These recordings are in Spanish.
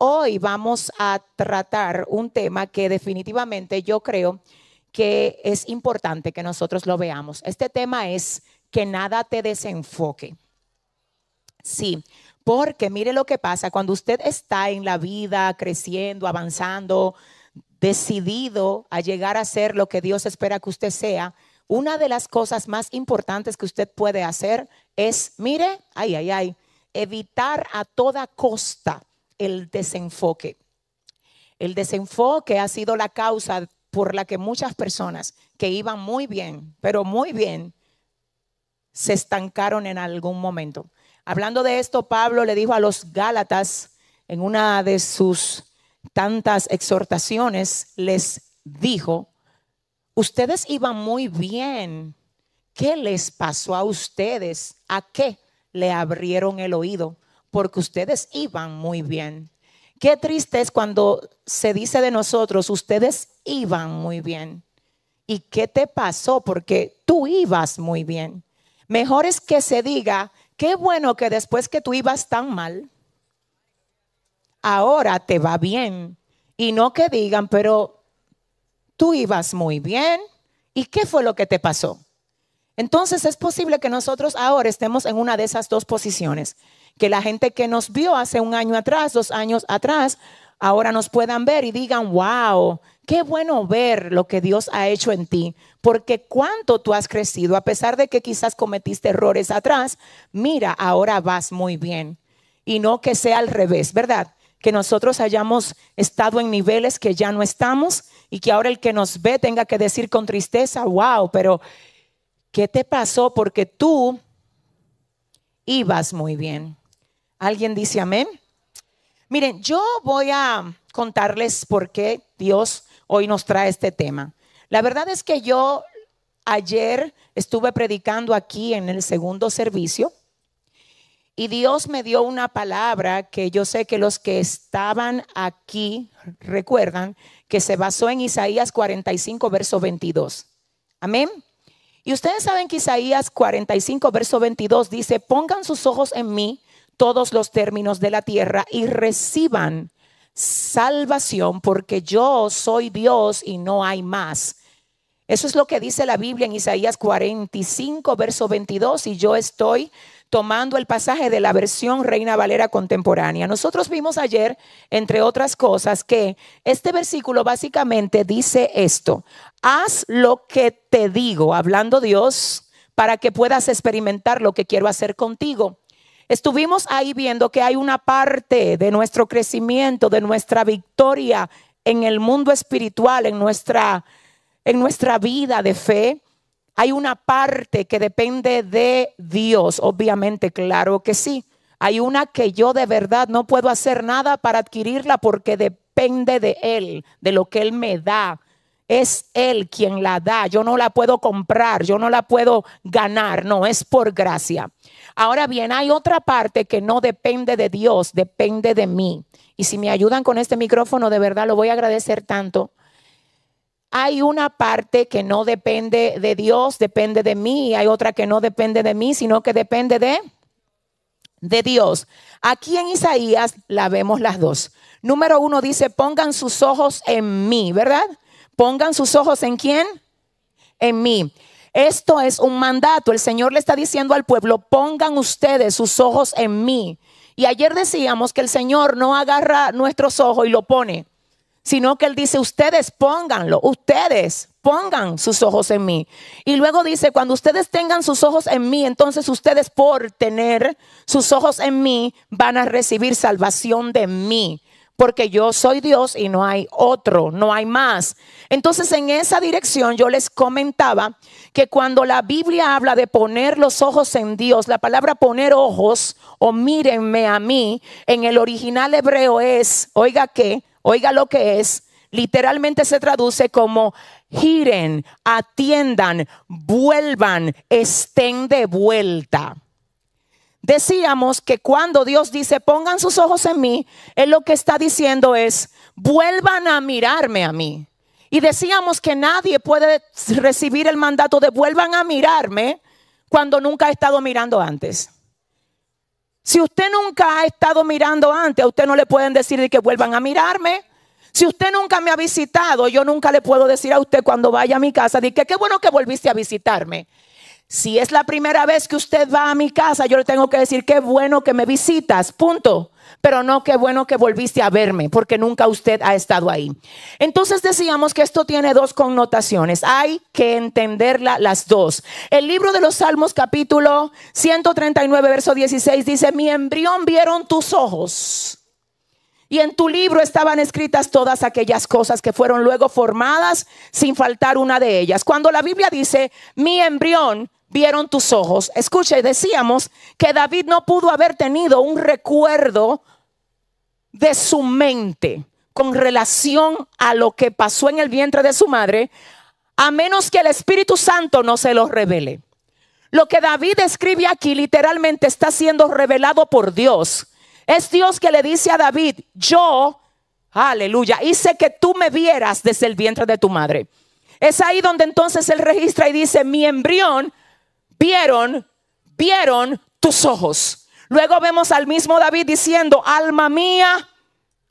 Hoy vamos a tratar un tema que definitivamente yo creo que es importante que nosotros lo veamos. Este tema es que nada te desenfoque. Sí, porque mire lo que pasa cuando usted está en la vida, creciendo, avanzando, decidido a llegar a ser lo que Dios espera que usted sea. Una de las cosas más importantes que usted puede hacer es, mire, ay, ay, ay, evitar a toda costa el desenfoque. El desenfoque ha sido la causa por la que muchas personas que iban muy bien, pero muy bien, se estancaron en algún momento. Hablando de esto, Pablo le dijo a los Gálatas en una de sus tantas exhortaciones, les dijo, ustedes iban muy bien. ¿Qué les pasó a ustedes? ¿A qué le abrieron el oído? porque ustedes iban muy bien. Qué triste es cuando se dice de nosotros, ustedes iban muy bien. ¿Y qué te pasó? Porque tú ibas muy bien. Mejor es que se diga, qué bueno que después que tú ibas tan mal, ahora te va bien. Y no que digan, pero tú ibas muy bien. ¿Y qué fue lo que te pasó? Entonces es posible que nosotros ahora estemos en una de esas dos posiciones que la gente que nos vio hace un año atrás, dos años atrás, ahora nos puedan ver y digan, wow, qué bueno ver lo que Dios ha hecho en ti, porque cuánto tú has crecido, a pesar de que quizás cometiste errores atrás, mira, ahora vas muy bien. Y no que sea al revés, ¿verdad? Que nosotros hayamos estado en niveles que ya no estamos y que ahora el que nos ve tenga que decir con tristeza, wow, pero ¿qué te pasó? Porque tú ibas muy bien. ¿Alguien dice amén? Miren, yo voy a contarles por qué Dios hoy nos trae este tema. La verdad es que yo ayer estuve predicando aquí en el segundo servicio y Dios me dio una palabra que yo sé que los que estaban aquí recuerdan que se basó en Isaías 45, verso 22. Amén. Y ustedes saben que Isaías 45, verso 22 dice, pongan sus ojos en mí todos los términos de la tierra y reciban salvación, porque yo soy Dios y no hay más. Eso es lo que dice la Biblia en Isaías 45, verso 22, y yo estoy tomando el pasaje de la versión Reina Valera contemporánea. Nosotros vimos ayer, entre otras cosas, que este versículo básicamente dice esto, haz lo que te digo, hablando Dios, para que puedas experimentar lo que quiero hacer contigo. Estuvimos ahí viendo que hay una parte de nuestro crecimiento, de nuestra victoria en el mundo espiritual, en nuestra, en nuestra vida de fe. Hay una parte que depende de Dios, obviamente, claro que sí. Hay una que yo de verdad no puedo hacer nada para adquirirla porque depende de Él, de lo que Él me da. Es Él quien la da. Yo no la puedo comprar, yo no la puedo ganar. No, es por gracia. Ahora bien, hay otra parte que no depende de Dios, depende de mí. Y si me ayudan con este micrófono, de verdad lo voy a agradecer tanto. Hay una parte que no depende de Dios, depende de mí, hay otra que no depende de mí, sino que depende de de Dios. Aquí en Isaías la vemos las dos. Número uno dice, pongan sus ojos en mí, ¿verdad? Pongan sus ojos en quién? En mí. Esto es un mandato. El Señor le está diciendo al pueblo, pongan ustedes sus ojos en mí. Y ayer decíamos que el Señor no agarra nuestros ojos y lo pone, sino que Él dice, ustedes pónganlo, ustedes pongan sus ojos en mí. Y luego dice, cuando ustedes tengan sus ojos en mí, entonces ustedes por tener sus ojos en mí van a recibir salvación de mí porque yo soy Dios y no hay otro, no hay más. Entonces en esa dirección yo les comentaba que cuando la Biblia habla de poner los ojos en Dios, la palabra poner ojos o mírenme a mí, en el original hebreo es, oiga qué, oiga lo que es, literalmente se traduce como giren, atiendan, vuelvan, estén de vuelta decíamos que cuando Dios dice, pongan sus ojos en mí, Él lo que está diciendo es, vuelvan a mirarme a mí. Y decíamos que nadie puede recibir el mandato de vuelvan a mirarme cuando nunca ha estado mirando antes. Si usted nunca ha estado mirando antes, a usted no le pueden decir que vuelvan a mirarme. Si usted nunca me ha visitado, yo nunca le puedo decir a usted cuando vaya a mi casa, que qué bueno que volviste a visitarme. Si es la primera vez que usted va a mi casa, yo le tengo que decir qué bueno que me visitas, punto. Pero no qué bueno que volviste a verme, porque nunca usted ha estado ahí. Entonces decíamos que esto tiene dos connotaciones. Hay que entenderlas las dos. El libro de los Salmos capítulo 139, verso 16 dice, mi embrión vieron tus ojos. Y en tu libro estaban escritas todas aquellas cosas que fueron luego formadas sin faltar una de ellas. Cuando la Biblia dice, mi embrión, vieron tus ojos. Escucha, decíamos que David no pudo haber tenido un recuerdo de su mente con relación a lo que pasó en el vientre de su madre, a menos que el Espíritu Santo no se lo revele. Lo que David escribe aquí literalmente está siendo revelado por Dios. Es Dios que le dice a David, yo, aleluya, hice que tú me vieras desde el vientre de tu madre. Es ahí donde entonces él registra y dice, mi embrión vieron, vieron tus ojos. Luego vemos al mismo David diciendo, alma mía,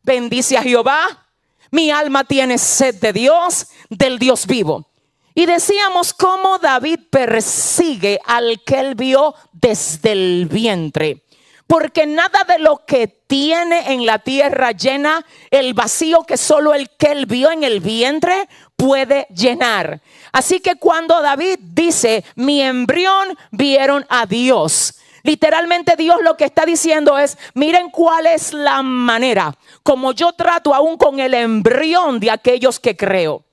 bendice a Jehová, mi alma tiene sed de Dios, del Dios vivo. Y decíamos cómo David persigue al que él vio desde el vientre. Porque nada de lo que tiene en la tierra llena el vacío que solo el que él vio en el vientre puede llenar. Así que cuando David dice, mi embrión vieron a Dios. Literalmente Dios lo que está diciendo es, miren cuál es la manera, como yo trato aún con el embrión de aquellos que creo,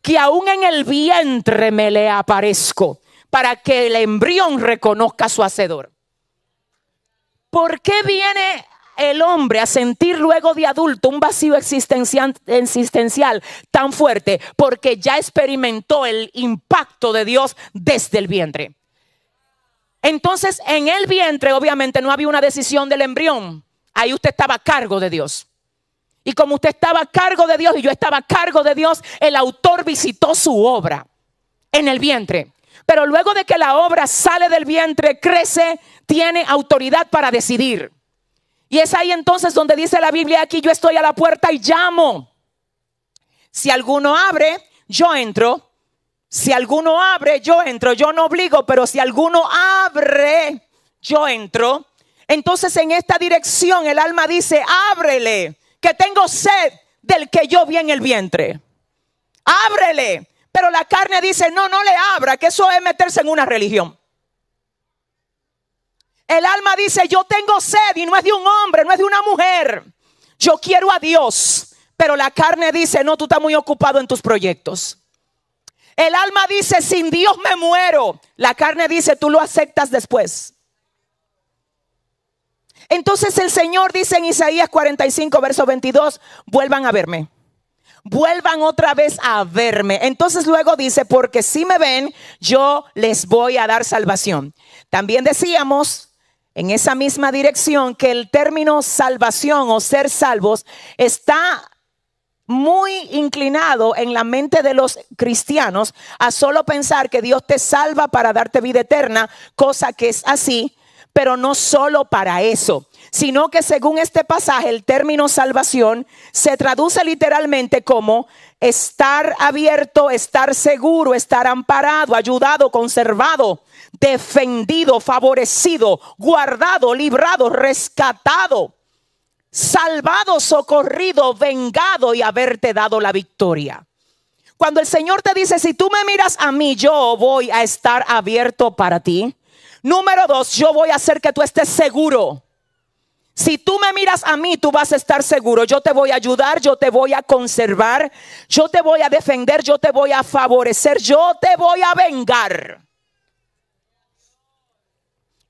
que aún en el vientre me le aparezco para que el embrión reconozca a su hacedor. ¿Por qué viene el hombre a sentir luego de adulto un vacío existencial, tan fuerte porque ya experimentó el impacto de Dios desde el vientre. Entonces, en el vientre obviamente no había una decisión del embrión. Ahí usted estaba a cargo de Dios. Y como usted estaba a cargo de Dios y yo estaba a cargo de Dios, el autor visitó su obra en el vientre. Pero luego de que la obra sale del vientre, crece, tiene autoridad para decidir. Y es ahí entonces donde dice la Biblia, aquí yo estoy a la puerta y llamo. Si alguno abre, yo entro. Si alguno abre, yo entro. Yo no obligo, pero si alguno abre, yo entro. Entonces en esta dirección el alma dice, ábrele, que tengo sed del que yo vi en el vientre. Ábrele. Pero la carne dice, no, no le abra, que eso es meterse en una religión. El alma dice, yo tengo sed y no es de un hombre, no es de una mujer. Yo quiero a Dios, pero la carne dice, no, tú estás muy ocupado en tus proyectos. El alma dice, sin Dios me muero. La carne dice, tú lo aceptas después. Entonces el Señor dice en Isaías 45, verso 22, vuelvan a verme. Vuelvan otra vez a verme. Entonces luego dice, porque si me ven, yo les voy a dar salvación. También decíamos en esa misma dirección que el término salvación o ser salvos está muy inclinado en la mente de los cristianos a solo pensar que Dios te salva para darte vida eterna, cosa que es así, pero no solo para eso, sino que según este pasaje el término salvación se traduce literalmente como estar abierto, estar seguro, estar amparado, ayudado, conservado defendido, favorecido, guardado, librado, rescatado, salvado, socorrido, vengado y haberte dado la victoria. Cuando el Señor te dice, si tú me miras a mí, yo voy a estar abierto para ti. Número dos, yo voy a hacer que tú estés seguro. Si tú me miras a mí, tú vas a estar seguro. Yo te voy a ayudar, yo te voy a conservar, yo te voy a defender, yo te voy a favorecer, yo te voy a vengar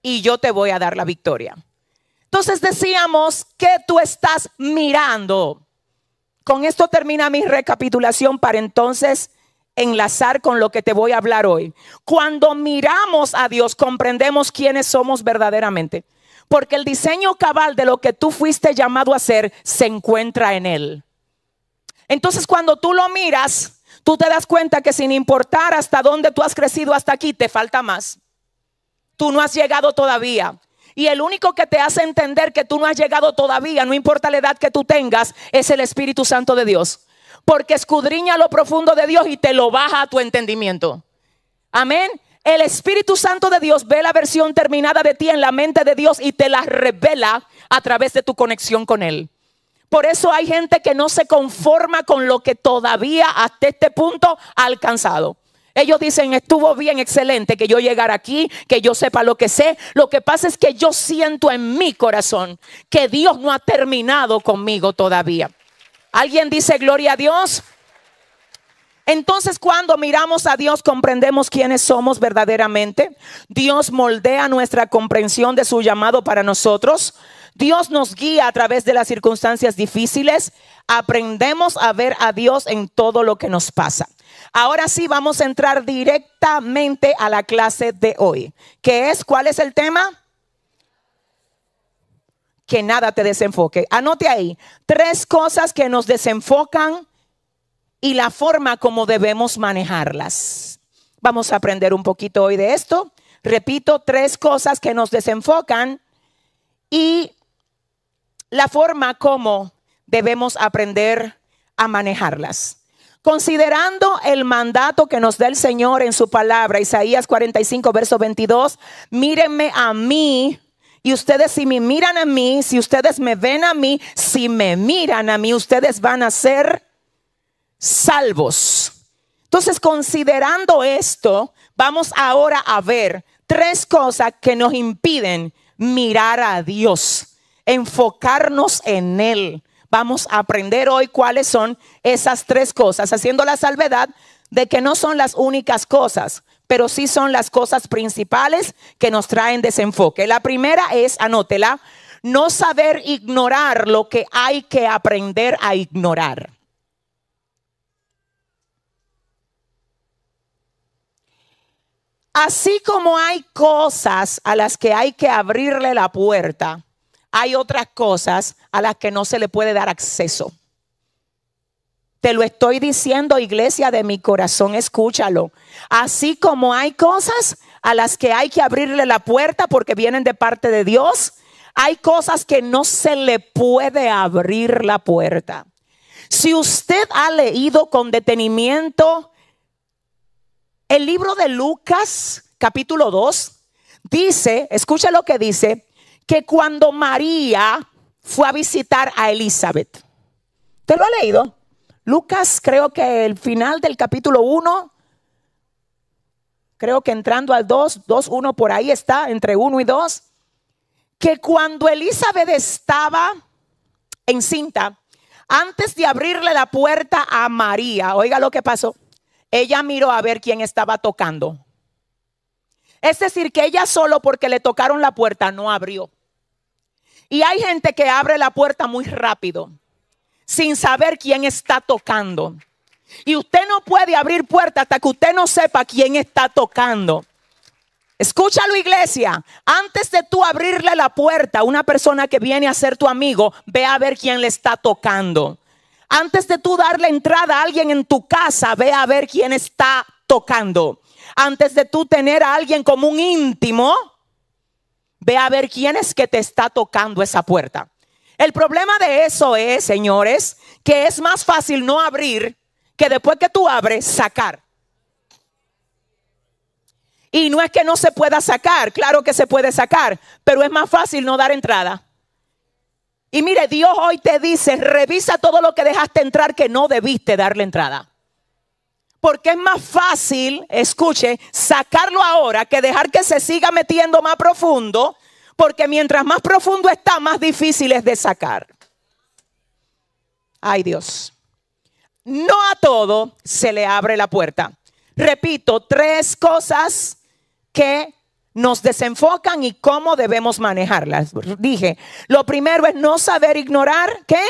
y yo te voy a dar la victoria. Entonces decíamos que tú estás mirando. Con esto termina mi recapitulación para entonces enlazar con lo que te voy a hablar hoy. Cuando miramos a Dios comprendemos quiénes somos verdaderamente, porque el diseño cabal de lo que tú fuiste llamado a ser se encuentra en Él. Entonces cuando tú lo miras, tú te das cuenta que sin importar hasta dónde tú has crecido hasta aquí, te falta más tú no has llegado todavía. Y el único que te hace entender que tú no has llegado todavía, no importa la edad que tú tengas, es el Espíritu Santo de Dios. Porque escudriña lo profundo de Dios y te lo baja a tu entendimiento. Amén. El Espíritu Santo de Dios ve la versión terminada de ti en la mente de Dios y te la revela a través de tu conexión con Él. Por eso hay gente que no se conforma con lo que todavía hasta este punto ha alcanzado. Ellos dicen, estuvo bien, excelente que yo llegara aquí, que yo sepa lo que sé. Lo que pasa es que yo siento en mi corazón que Dios no ha terminado conmigo todavía. ¿Alguien dice gloria a Dios? Entonces cuando miramos a Dios comprendemos quiénes somos verdaderamente. Dios moldea nuestra comprensión de su llamado para nosotros. Dios nos guía a través de las circunstancias difíciles. Aprendemos a ver a Dios en todo lo que nos pasa. Ahora sí vamos a entrar directamente a la clase de hoy, que es, ¿cuál es el tema? Que nada te desenfoque. Anote ahí, tres cosas que nos desenfocan y la forma como debemos manejarlas. Vamos a aprender un poquito hoy de esto. Repito, tres cosas que nos desenfocan y la forma como debemos aprender a manejarlas. Considerando el mandato que nos da el Señor en su palabra, Isaías 45, verso 22, mírenme a mí. Y ustedes si me miran a mí, si ustedes me ven a mí, si me miran a mí, ustedes van a ser salvos. Entonces, considerando esto, vamos ahora a ver tres cosas que nos impiden mirar a Dios, enfocarnos en Él, Vamos a aprender hoy cuáles son esas tres cosas, haciendo la salvedad de que no son las únicas cosas, pero sí son las cosas principales que nos traen desenfoque. La primera es, anótela, no saber ignorar lo que hay que aprender a ignorar. Así como hay cosas a las que hay que abrirle la puerta, hay otras cosas a las que no se le puede dar acceso. Te lo estoy diciendo, iglesia de mi corazón, escúchalo. Así como hay cosas a las que hay que abrirle la puerta porque vienen de parte de Dios, hay cosas que no se le puede abrir la puerta. Si usted ha leído con detenimiento el libro de Lucas, capítulo 2, dice, escucha lo que dice, que cuando María fue a visitar a Elizabeth, ¿te lo ha leído? Lucas creo que el final del capítulo 1, creo que entrando al 2, 2, 1 por ahí está, entre 1 y 2, que cuando Elizabeth estaba encinta, antes de abrirle la puerta a María, oiga lo que pasó, ella miró a ver quién estaba tocando. Es decir, que ella solo porque le tocaron la puerta no abrió. Y hay gente que abre la puerta muy rápido, sin saber quién está tocando. Y usted no puede abrir puerta hasta que usted no sepa quién está tocando. Escúchalo iglesia, antes de tú abrirle la puerta a una persona que viene a ser tu amigo, ve a ver quién le está tocando. Antes de tú darle entrada a alguien en tu casa, ve a ver quién está tocando antes de tú tener a alguien como un íntimo, ve a ver quién es que te está tocando esa puerta. El problema de eso es, señores, que es más fácil no abrir que después que tú abres, sacar. Y no es que no se pueda sacar, claro que se puede sacar, pero es más fácil no dar entrada. Y mire, Dios hoy te dice, revisa todo lo que dejaste entrar que no debiste darle entrada porque es más fácil, escuche, sacarlo ahora que dejar que se siga metiendo más profundo, porque mientras más profundo está, más difícil es de sacar. Ay Dios, no a todo se le abre la puerta. Repito, tres cosas que nos desenfocan y cómo debemos manejarlas. Dije, lo primero es no saber ignorar, ¿qué?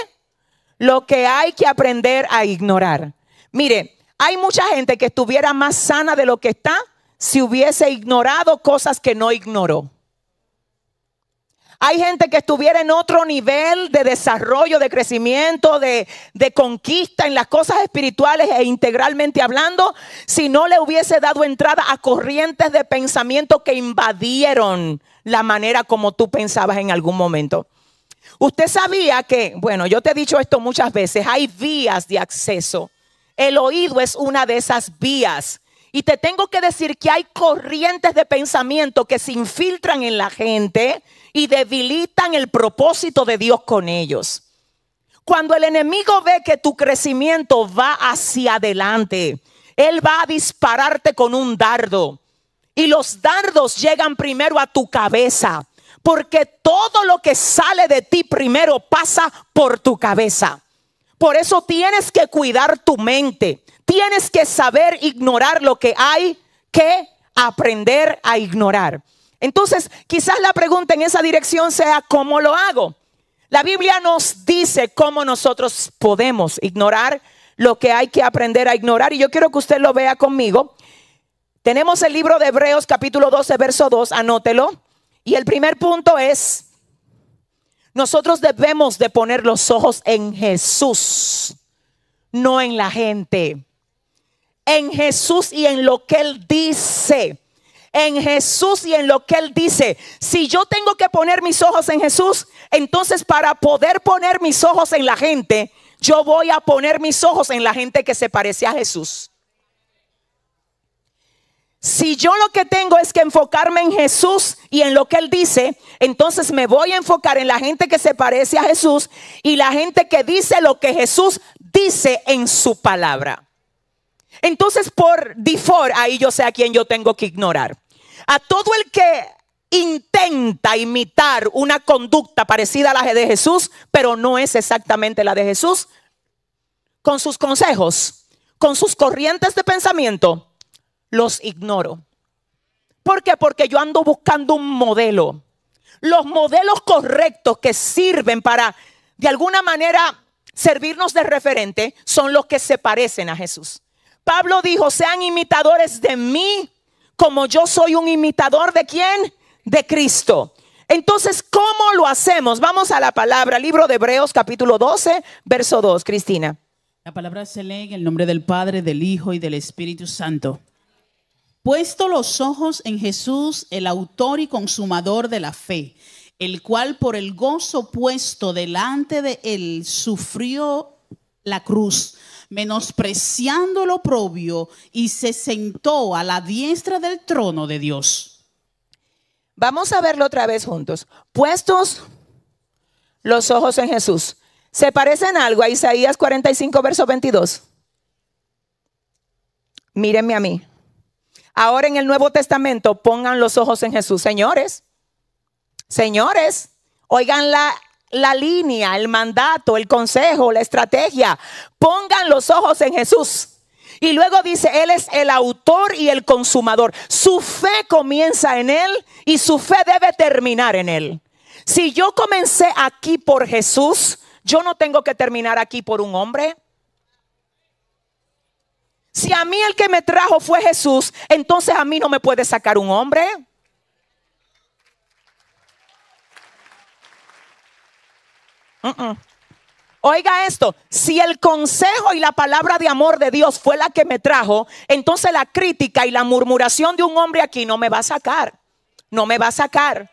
Lo que hay que aprender a ignorar. Mire, hay mucha gente que estuviera más sana de lo que está si hubiese ignorado cosas que no ignoró. Hay gente que estuviera en otro nivel de desarrollo, de crecimiento, de, de, conquista en las cosas espirituales e integralmente hablando, si no le hubiese dado entrada a corrientes de pensamiento que invadieron la manera como tú pensabas en algún momento. Usted sabía que, bueno, yo te he dicho esto muchas veces, hay vías de acceso el oído es una de esas vías. Y te tengo que decir que hay corrientes de pensamiento que se infiltran en la gente y debilitan el propósito de Dios con ellos. Cuando el enemigo ve que tu crecimiento va hacia adelante, él va a dispararte con un dardo. Y los dardos llegan primero a tu cabeza, porque todo lo que sale de ti primero pasa por tu cabeza. Por eso tienes que cuidar tu mente. Tienes que saber ignorar lo que hay que aprender a ignorar. Entonces, quizás la pregunta en esa dirección sea, ¿cómo lo hago? La Biblia nos dice cómo nosotros podemos ignorar lo que hay que aprender a ignorar. Y yo quiero que usted lo vea conmigo. Tenemos el libro de Hebreos capítulo 12, verso 2, anótelo. Y el primer punto es, nosotros debemos de poner los ojos en Jesús, no en la gente. En Jesús y en lo que Él dice. En Jesús y en lo que Él dice. Si yo tengo que poner mis ojos en Jesús, entonces para poder poner mis ojos en la gente, yo voy a poner mis ojos en la gente que se parece a Jesús. Si yo lo que tengo es que enfocarme en Jesús y en lo que Él dice, entonces me voy a enfocar en la gente que se parece a Jesús y la gente que dice lo que Jesús dice en su palabra. Entonces por default, ahí yo sé a quién yo tengo que ignorar. A todo el que intenta imitar una conducta parecida a la de Jesús, pero no es exactamente la de Jesús, con sus consejos, con sus corrientes de pensamiento, los ignoro. ¿Por qué? Porque yo ando buscando un modelo. Los modelos correctos que sirven para, de alguna manera, servirnos de referente son los que se parecen a Jesús. Pablo dijo, sean imitadores de mí, como yo soy un imitador de quién? De Cristo. Entonces, ¿cómo lo hacemos? Vamos a la palabra, libro de Hebreos capítulo 12, verso 2, Cristina. La palabra se lee en el nombre del Padre, del Hijo y del Espíritu Santo. Puesto los ojos en Jesús, el autor y consumador de la fe, el cual por el gozo puesto delante de él sufrió la cruz, menospreciando lo propio, y se sentó a la diestra del trono de Dios. Vamos a verlo otra vez juntos. Puestos los ojos en Jesús. ¿Se parecen algo a Isaías 45, verso 22? Mírenme a mí. Ahora en el Nuevo Testamento pongan los ojos en Jesús. Señores, señores, oigan la, la línea, el mandato, el consejo, la estrategia. Pongan los ojos en Jesús. Y luego dice, Él es el autor y el consumador. Su fe comienza en Él y su fe debe terminar en Él. Si yo comencé aquí por Jesús, yo no tengo que terminar aquí por un hombre. Si a mí el que me trajo fue Jesús, entonces a mí no me puede sacar un hombre. Oiga esto, si el consejo y la palabra de amor de Dios fue la que me trajo, entonces la crítica y la murmuración de un hombre aquí no me va a sacar, no me va a sacar.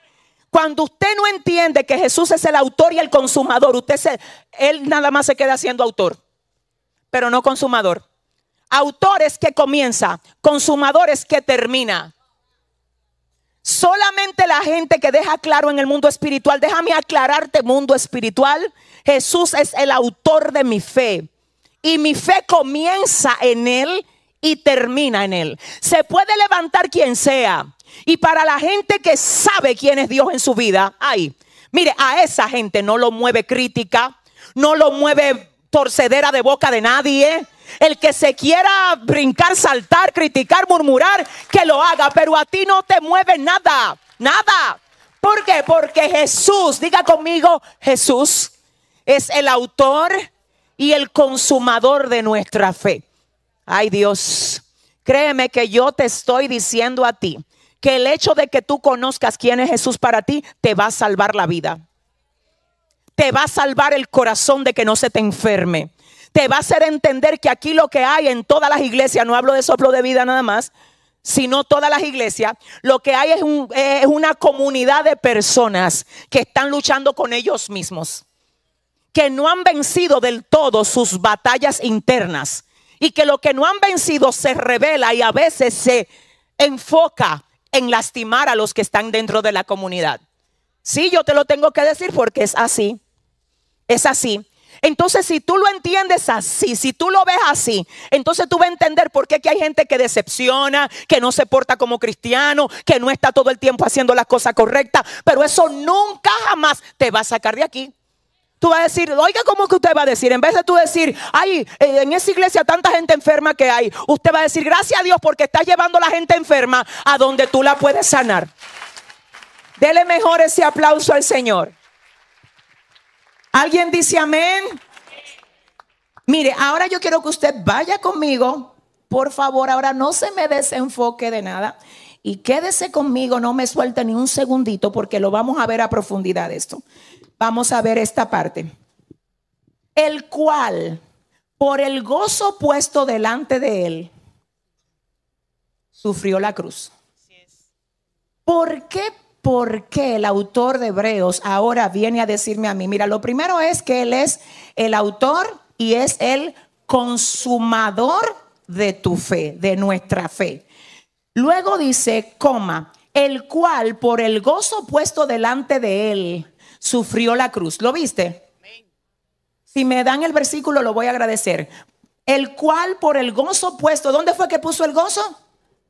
Cuando usted no entiende que Jesús es el autor y el consumador, usted se, él nada más se queda siendo autor, pero no consumador autores que comienza, consumadores que termina. Solamente la gente que deja claro en el mundo espiritual, déjame aclararte mundo espiritual, Jesús es el autor de mi fe. Y mi fe comienza en Él y termina en Él. Se puede levantar quien sea. Y para la gente que sabe quién es Dios en su vida, ay, mire, a esa gente no lo mueve crítica, no lo mueve torcedera de boca de nadie. El que se quiera brincar, saltar, criticar, murmurar, que lo haga, pero a ti no te mueve nada, nada. ¿Por qué? Porque Jesús, diga conmigo, Jesús es el autor y el consumador de nuestra fe. Ay Dios, créeme que yo te estoy diciendo a ti que el hecho de que tú conozcas quién es Jesús para ti te va a salvar la vida. Te va a salvar el corazón de que no se te enferme te va a hacer entender que aquí lo que hay en todas las iglesias, no hablo de soplo de vida nada más, sino todas las iglesias, lo que hay es, una comunidad de personas que están luchando con ellos mismos, que no han vencido del todo sus batallas internas y que lo que no han vencido se revela y a veces se enfoca en lastimar a los que están dentro de la comunidad. Sí, yo te lo tengo que decir porque es así. Es así. Entonces, si tú lo entiendes así, si tú lo ves así, entonces tú vas a entender por qué hay gente que decepciona, que no se porta como cristiano, que no está todo el tiempo haciendo las cosas correctas, pero eso nunca jamás te va a sacar de aquí. Tú vas a decir, oiga, ¿cómo que usted va a decir? En vez de tú decir, ay, eh, en esa iglesia tanta gente enferma que hay, usted va a decir, gracias a Dios porque estás llevando a la gente enferma a donde tú la puedes sanar. Dele mejor ese aplauso al Señor. ¿Alguien dice amén? Mire, ahora yo quiero que usted vaya conmigo. Por favor, ahora no se me desenfoque de nada. Y quédese conmigo, no me suelte ni un segundito porque lo vamos a ver a profundidad esto. Vamos a ver esta parte. El cual, por el gozo puesto delante de él, sufrió la cruz. ¿Por qué por qué el autor de Hebreos ahora viene a decirme a mí, mira, lo primero es que Él es el autor y es el consumador de tu fe, de nuestra fe. Luego dice, coma, el cual por el gozo puesto delante de Él sufrió la cruz. ¿Lo viste? Si me dan el versículo, lo voy a agradecer. El cual por el gozo puesto, ¿dónde fue que puso el gozo?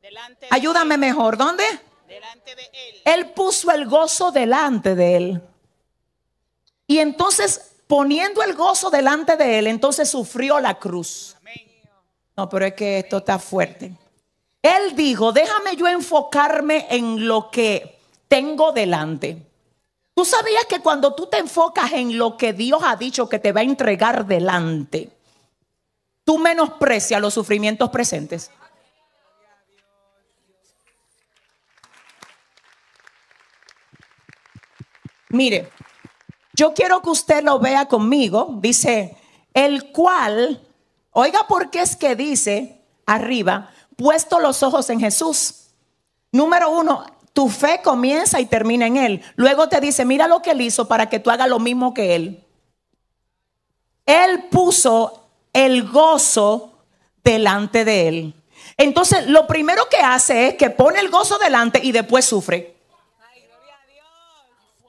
Delante Ayúdame mejor, ¿dónde? él. Él puso el gozo delante de él. Y entonces, poniendo el gozo delante de él, entonces sufrió la cruz. No, pero es que esto está fuerte. Él dijo, déjame yo enfocarme en lo que tengo delante. Tú sabías que cuando tú te enfocas en lo que Dios ha dicho que te va a entregar delante, tú menosprecias los sufrimientos presentes. Mire, yo quiero que usted lo vea conmigo. Dice, el cual, oiga por qué es que dice arriba, puesto los ojos en Jesús. Número uno, tu fe comienza y termina en Él. Luego te dice, mira lo que Él hizo para que tú hagas lo mismo que Él. Él puso el gozo delante de Él. Entonces, lo primero que hace es que pone el gozo delante y después sufre.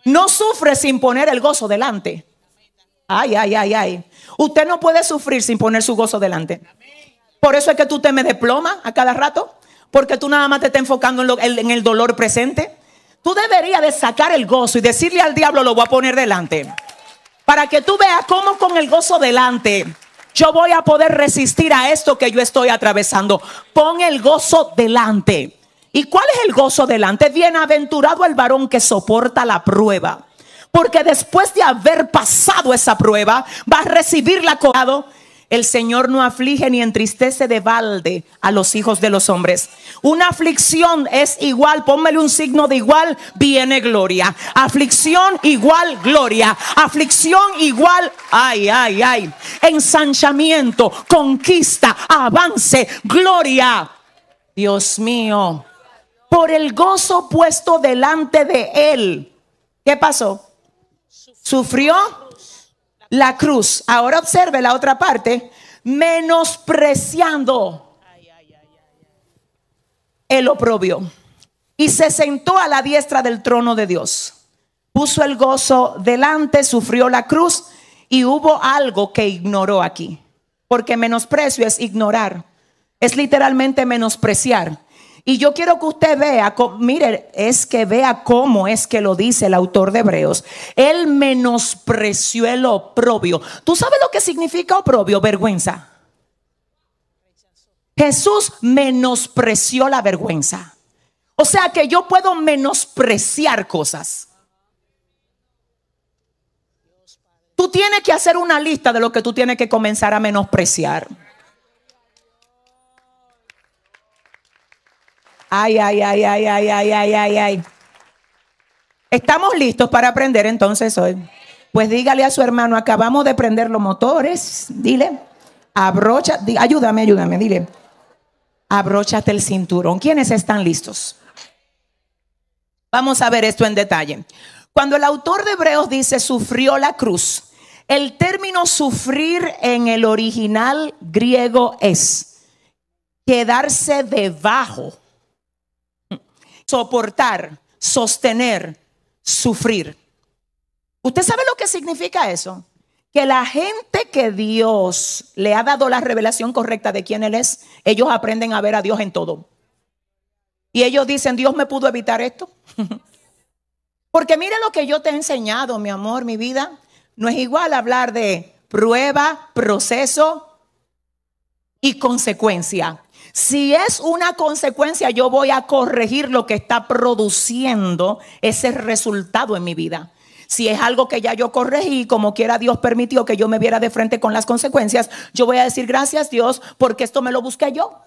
No sufre sin poner el gozo delante. Ay, ay, ay, ay. Usted no puede sufrir sin poner su gozo delante. Por eso es que tú te me desplomas a cada rato. Porque tú nada más te estás enfocando en, en el dolor presente. Tú deberías de sacar el gozo y decirle al diablo, lo voy a poner delante. Para que tú veas cómo con el gozo delante yo voy a poder resistir a esto que yo estoy atravesando. Pon el gozo delante. ¿Y cuál es el gozo delante? Bienaventurado el varón que soporta la prueba. Porque después de haber pasado esa prueba, va a recibir la cobrado. El Señor no aflige ni entristece de balde a los hijos de los hombres. Una aflicción es igual, pónmele un signo de igual, viene gloria. Aflicción igual gloria. Aflicción igual, ay, ay, ay. Ensanchamiento, conquista, avance, gloria. Dios mío, por el gozo puesto delante de él. ¿Qué pasó? Sufrió la cruz. Ahora observe la otra parte, menospreciando el oprobio. Y se sentó a la diestra del trono de Dios. Puso el gozo delante, sufrió la cruz y hubo algo que ignoró aquí. Porque menosprecio es ignorar. Es literalmente menospreciar. Y yo quiero que usted vea, mire, es que vea cómo es que lo dice el autor de Hebreos. Él menospreció el oprobio. ¿Tú sabes lo que significa oprobio? Vergüenza. Jesús menospreció la vergüenza. O sea que yo puedo menospreciar cosas. Tú tienes que hacer una lista de lo que tú tienes que comenzar a menospreciar. Ay, ay, ay, ay, ay, ay, ay, ay, ay. ¿Estamos listos para aprender entonces hoy? Pues dígale a su hermano, acabamos de prender los motores, dile, abrocha, ayúdame, ayúdame, dile, abróchate el cinturón. ¿Quiénes están listos? Vamos a ver esto en detalle. Cuando el autor de Hebreos dice sufrió la cruz, el término sufrir en el original griego es quedarse debajo soportar, sostener, sufrir. ¿Usted sabe lo que significa eso? Que la gente que Dios le ha dado la revelación correcta de quién Él es, ellos aprenden a ver a Dios en todo. Y ellos dicen, Dios me pudo evitar esto. Porque mire lo que yo te he enseñado, mi amor, mi vida. No es igual hablar de prueba, proceso y consecuencia. Si es una consecuencia, yo voy a corregir lo que está produciendo ese resultado en mi vida. Si es algo que ya yo corregí, como quiera Dios permitió que yo me viera de frente con las consecuencias, yo voy a decir gracias Dios porque esto me lo busqué yo.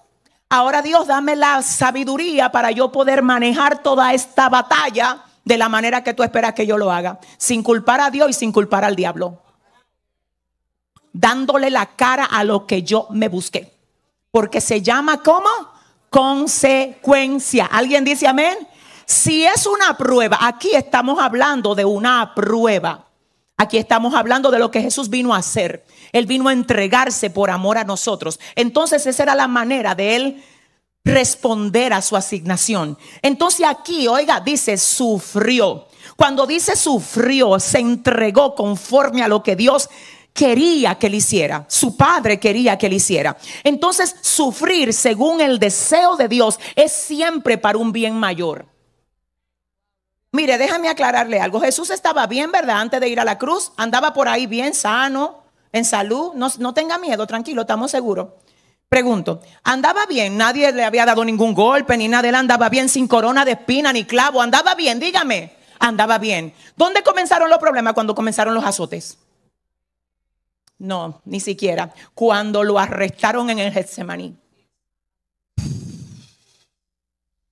Ahora Dios, dame la sabiduría para yo poder manejar toda esta batalla de la manera que tú esperas que yo lo haga, sin culpar a Dios y sin culpar al diablo, dándole la cara a lo que yo me busqué. Porque se llama como consecuencia. ¿Alguien dice amén? Si es una prueba, aquí estamos hablando de una prueba. Aquí estamos hablando de lo que Jesús vino a hacer. Él vino a entregarse por amor a nosotros. Entonces esa era la manera de él responder a su asignación. Entonces aquí, oiga, dice, sufrió. Cuando dice sufrió, se entregó conforme a lo que Dios quería que le hiciera, su padre quería que le hiciera. Entonces, sufrir según el deseo de Dios es siempre para un bien mayor. Mire, déjame aclararle algo. Jesús estaba bien, ¿verdad? Antes de ir a la cruz, andaba por ahí bien, sano, en salud. No, no tenga miedo, tranquilo, estamos seguros. Pregunto, andaba bien, nadie le había dado ningún golpe ni nada, él andaba bien sin corona de espina ni clavo, andaba bien, dígame, andaba bien. ¿Dónde comenzaron los problemas cuando comenzaron los azotes? No, ni siquiera. Cuando lo arrestaron en el Getsemaní.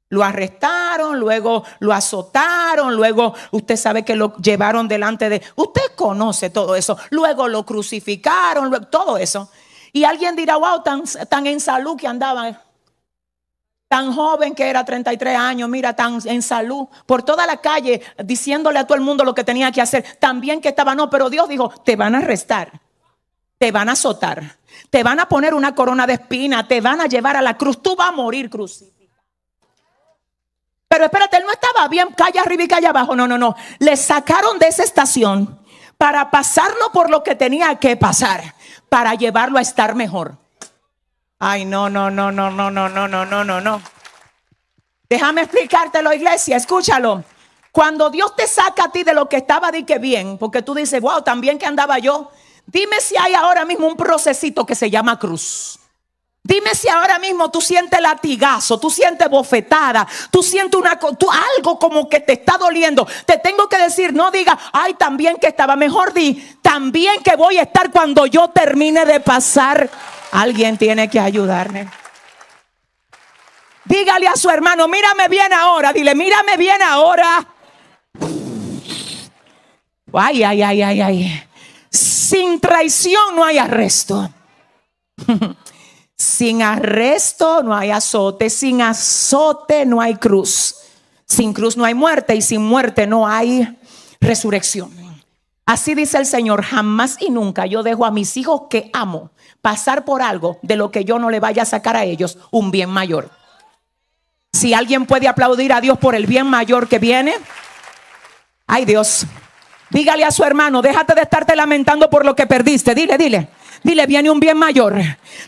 Lo arrestaron, luego lo azotaron, luego usted sabe que lo llevaron delante de... Usted conoce todo eso. Luego lo crucificaron, todo eso. Y alguien dirá, wow, tan, en salud que andaba. Eh". Tan joven que era, 33 años, mira, tan en salud. Por toda la calle diciéndole a todo el mundo lo que tenía que hacer. También que estaba, no, pero Dios dijo, te van a arrestar te van a azotar, te van a poner una corona de espina, te van a llevar a la cruz, tú vas a morir crucificado. Pero espérate, él no estaba bien, calle arriba y calle abajo, no, no, no, le sacaron de esa estación para pasarlo por lo que tenía que pasar, para llevarlo a estar mejor. Ay, no, no, no, no, no, no, no, no, no, no, no. Déjame explicártelo, iglesia, escúchalo. Cuando Dios te saca a ti de lo que estaba de que bien, porque tú dices, wow, también que andaba yo, Dime si hay ahora mismo un procesito que se llama cruz. Dime si ahora mismo tú sientes latigazo, tú sientes bofetada, tú sientes una, algo como que te está doliendo. Te tengo que decir, no diga, ay, también que estaba. Mejor di, también que voy a estar cuando yo termine de pasar. Alguien tiene que ayudarme. Dígale a su hermano, mírame bien ahora. Dile, mírame bien ahora. Ay, ay, ay, ay, ay. Sin traición no hay arresto. Sin arresto no hay azote. Sin azote no hay cruz. Sin cruz no hay muerte y sin muerte no hay resurrección. Así dice el Señor, jamás y nunca yo dejo a mis hijos que amo pasar por algo de lo que yo no le vaya a sacar a ellos un bien mayor. Si alguien puede aplaudir a Dios por el bien mayor que viene, ay Dios, Dígale a su hermano, déjate de estarte lamentando por lo que perdiste. Dile, dile. Dile, viene un bien mayor.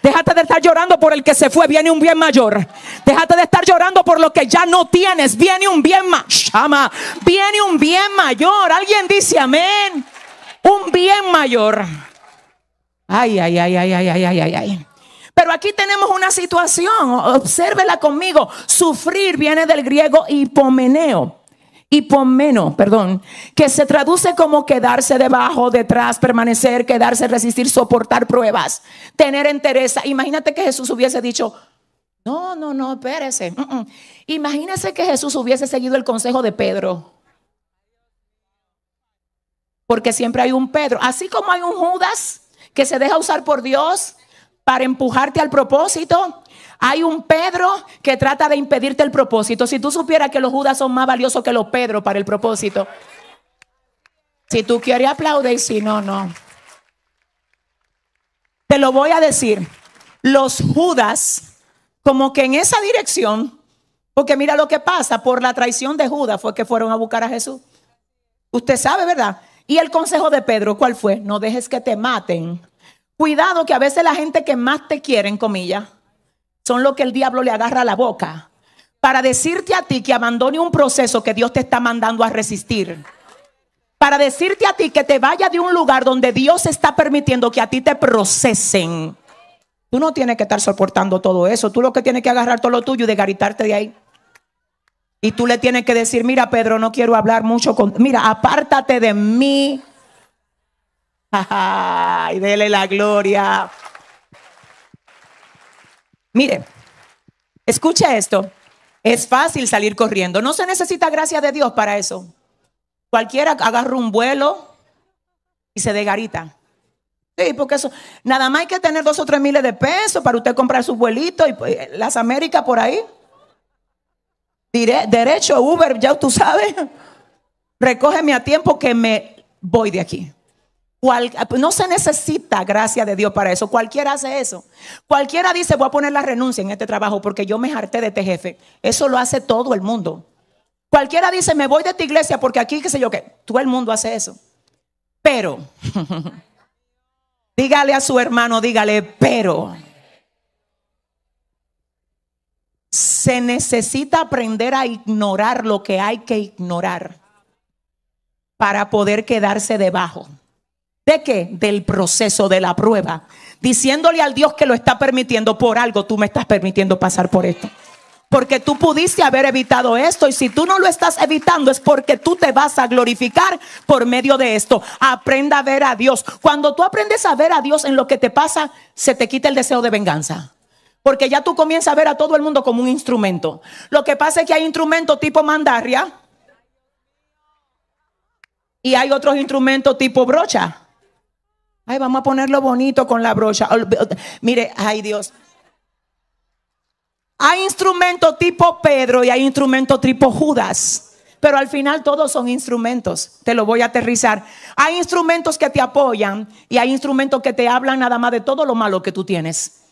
Déjate de estar llorando por el que se fue, viene un bien mayor. Déjate de estar llorando por lo que ya no tienes, viene un bien mayor. Viene un bien mayor. Alguien dice amén. Un bien mayor. Ay, ay, ay, ay, ay, ay, ay, ay, ay. Pero aquí tenemos una situación, obsérvela conmigo. Sufrir viene del griego hipomeneo y menos, perdón, que se traduce como quedarse debajo, detrás, permanecer, quedarse, resistir, soportar pruebas, tener entereza. Imagínate que Jesús hubiese dicho, no, no, no, espérese. Imagínese que Jesús hubiese seguido el consejo de Pedro. Porque siempre hay un Pedro, así como hay un Judas que se deja usar por Dios para empujarte al propósito, hay un Pedro que trata de impedirte el propósito. Si tú supieras que los Judas son más valiosos que los Pedro para el propósito. Si tú quieres aplaudir, si no, no. Te lo voy a decir. Los Judas, como que en esa dirección, porque mira lo que pasa, por la traición de Judas fue que fueron a buscar a Jesús. Usted sabe, ¿verdad? Y el consejo de Pedro, ¿cuál fue? No dejes que te maten. Cuidado que a veces la gente que más te quiere, en comillas, son lo que el diablo le agarra a la boca para decirte a ti que abandone un proceso que Dios te está mandando a resistir. Para decirte a ti que te vaya de un lugar donde Dios está permitiendo que a ti te procesen. Tú no tienes que estar soportando todo eso. Tú lo que tienes que agarrar todo lo tuyo y desgaritarte de ahí. Y tú le tienes que decir, mira Pedro, no quiero hablar mucho con... Mira, apártate de mí. y dele la gloria. Mire, escucha esto. Es fácil salir corriendo. No se necesita gracia de Dios para eso. Cualquiera agarra un vuelo y se degarita. Sí, porque eso, nada más hay que tener dos o tres miles de pesos para usted comprar su vuelito y eh, las Américas por ahí. Dire, derecho, Uber, ya tú sabes. Recógeme a tiempo que me voy de aquí no se necesita gracia de Dios para eso. Cualquiera hace eso. Cualquiera dice, voy a poner la renuncia en este trabajo porque yo me harté de este jefe. Eso lo hace todo el mundo. Cualquiera dice, me voy de esta iglesia porque aquí, qué sé yo qué. Todo el mundo hace eso. Pero, dígale a su hermano, dígale, pero. Se necesita aprender a ignorar lo que hay que ignorar para poder quedarse debajo. ¿De qué? Del proceso, de la prueba. Diciéndole al Dios que lo está permitiendo por algo, tú me estás permitiendo pasar por esto. Porque tú pudiste haber evitado esto y si tú no lo estás evitando es porque tú te vas a glorificar por medio de esto. Aprenda a ver a Dios. Cuando tú aprendes a ver a Dios en lo que te pasa, se te quita el deseo de venganza. Porque ya tú comienzas a ver a todo el mundo como un instrumento. Lo que pasa es que hay instrumentos tipo mandarria y hay otros instrumentos tipo brocha. Ay, vamos a ponerlo bonito con la brocha. Mire, ay Dios. Hay instrumento tipo Pedro y hay instrumentos tipo Judas. Pero al final todos son instrumentos. Te lo voy a aterrizar. Hay instrumentos que te apoyan y hay instrumentos que te hablan nada más de todo lo malo que tú tienes.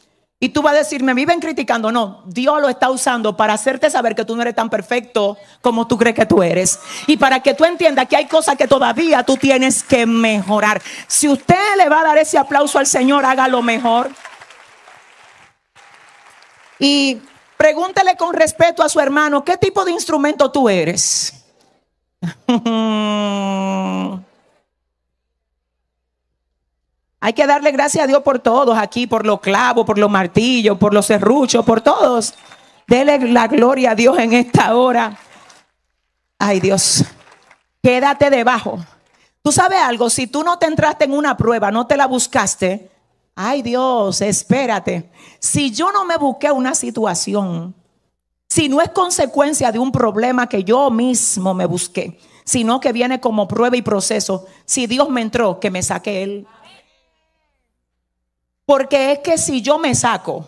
Y tú vas a decir, me viven criticando. No, Dios lo está usando para hacerte saber que tú no eres tan perfecto como tú crees que tú eres. Y para que tú entiendas que hay cosas que todavía tú tienes que mejorar. Si usted le va a dar ese aplauso al Señor, hágalo mejor. Y pregúntele con respeto a su hermano, ¿qué tipo de instrumento tú eres? Hay que darle gracias a Dios por todos aquí, por los clavos, por los martillos, por los serruchos, por todos. Dele la gloria a Dios en esta hora. Ay Dios, quédate debajo. Tú sabes algo, si tú no te entraste en una prueba, no te la buscaste, ay Dios, espérate. Si yo no me busqué una situación, si no es consecuencia de un problema que yo mismo me busqué, sino que viene como prueba y proceso, si Dios me entró, que me saque él. Porque es que si yo me saco,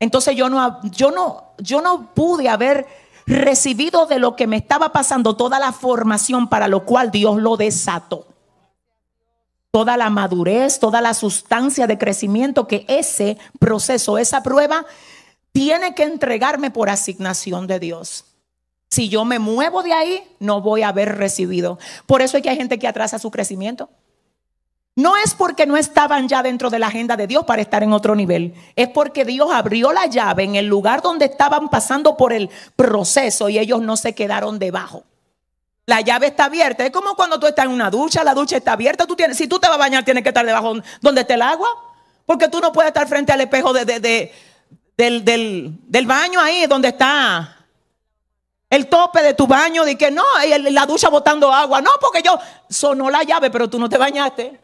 entonces yo no, yo no, yo no pude haber recibido de lo que me estaba pasando toda la formación para lo cual Dios lo desató. Toda la madurez, toda la sustancia de crecimiento que ese proceso, esa prueba, tiene que entregarme por asignación de Dios. Si yo me muevo de ahí, no voy a haber recibido. Por eso es que hay gente que atrasa su crecimiento. No es porque no estaban ya dentro de la agenda de Dios para estar en otro nivel. Es porque Dios abrió la llave en el lugar donde estaban pasando por el proceso y ellos no se quedaron debajo. La llave está abierta. Es como cuando tú estás en una ducha, la ducha está abierta. Tú tienes, si tú te vas a bañar, tienes que estar debajo donde está el agua. Porque tú no puedes estar frente al espejo de, del, baño ahí donde está el tope de tu baño, de que no, la ducha botando agua. No, porque yo sonó la llave, pero tú no te bañaste.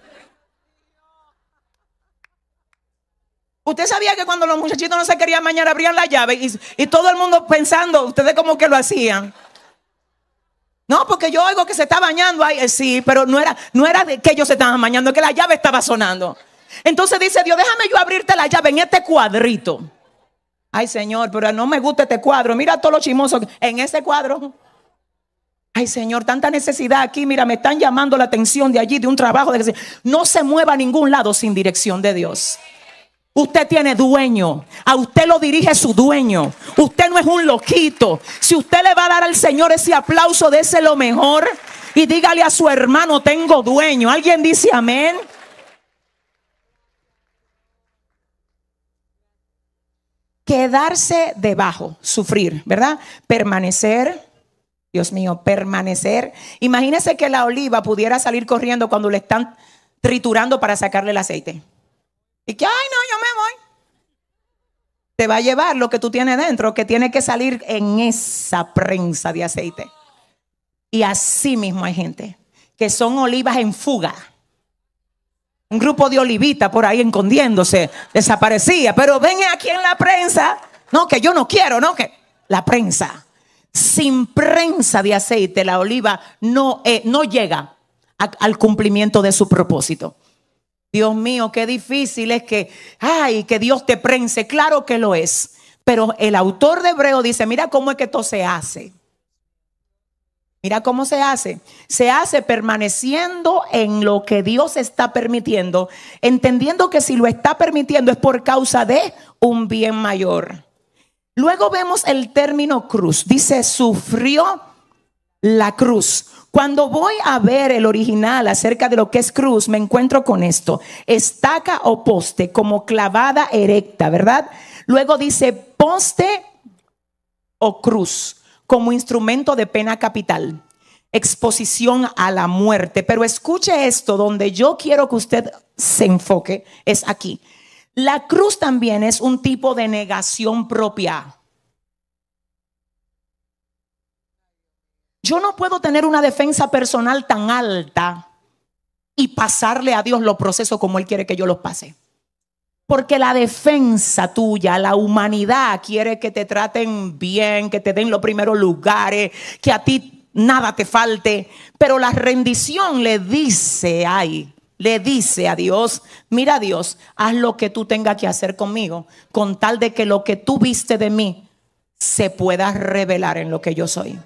Usted sabía que cuando los muchachitos no se querían bañar abrían la llave y, todo el mundo pensando, ustedes como que lo hacían. No, porque yo oigo que se está bañando ahí. Eh, sí, pero no era, no era de que ellos se estaban bañando, que la llave estaba sonando. Entonces dice Dios, déjame yo abrirte la llave en este cuadrito. Ay, Señor, pero no me gusta este cuadro. Mira todos los chimosos en ese cuadro. Ay, Señor, tanta necesidad aquí. Mira, me están llamando la atención de allí, de un trabajo. De... No se mueva a ningún lado sin dirección de Dios. Usted tiene dueño. A usted lo dirige su dueño. Usted no es un loquito. Si usted le va a dar al Señor ese aplauso, dése lo mejor. Y dígale a su hermano, tengo dueño. ¿Alguien dice amén? Quedarse debajo, sufrir, ¿verdad? Permanecer, Dios mío, permanecer. Imagínese que la oliva pudiera salir corriendo cuando le están triturando para sacarle el aceite. Y que, ay, no, yo me voy. Te va a llevar lo que tú tienes dentro, que tiene que salir en esa prensa de aceite. Y así mismo hay gente que son olivas en fuga. Un grupo de olivitas por ahí escondiéndose, desaparecía. Pero ven aquí en la prensa. No, que yo no quiero, no, que la prensa. Sin prensa de aceite, la oliva no, eh, no llega al cumplimiento de su propósito. Dios mío, qué difícil es que, ay, que Dios te prense. Claro que lo es. Pero el autor de Hebreo dice, mira cómo es que esto se hace. Mira cómo se hace. Se hace permaneciendo en lo que Dios está permitiendo, entendiendo que si lo está permitiendo es por causa de un bien mayor. Luego vemos el término cruz. Dice, sufrió la cruz. Cuando voy a ver el original acerca de lo que es cruz, me encuentro con esto. Estaca o poste, como clavada erecta, ¿verdad? Luego dice poste o cruz, como instrumento de pena capital. Exposición a la muerte. Pero escuche esto, donde yo quiero que usted se enfoque, es aquí. La cruz también es un tipo de negación propia. Yo no puedo tener una defensa personal tan alta y pasarle a Dios los procesos como Él quiere que yo los pase. Porque la defensa tuya, la humanidad quiere que te traten bien, que te den los primeros lugares, que a ti nada te falte. Pero la rendición le dice, ay, le dice a Dios, mira Dios, haz lo que tú tengas que hacer conmigo, con tal de que lo que tú viste de mí se pueda revelar en lo que yo soy.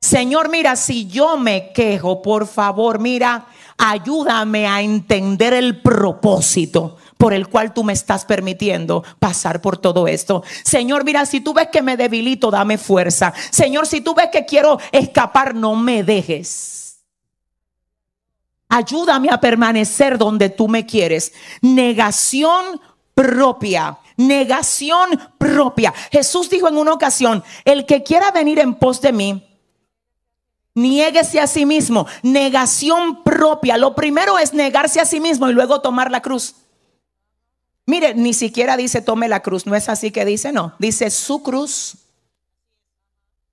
Señor, mira, si yo me quejo, por favor, mira, ayúdame a entender el propósito por el cual tú me estás permitiendo pasar por todo esto. Señor, mira, si tú ves que me debilito, dame fuerza. Señor, si tú ves que quiero escapar, no me dejes. Ayúdame a permanecer donde tú me quieres. Negación propia. Negación propia. Jesús dijo en una ocasión, el que quiera venir en pos de mí, Niéguese a sí mismo. Negación propia. Lo primero es negarse a sí mismo y luego tomar la cruz. Mire, ni siquiera dice tome la cruz. No es así que dice, no. Dice su cruz.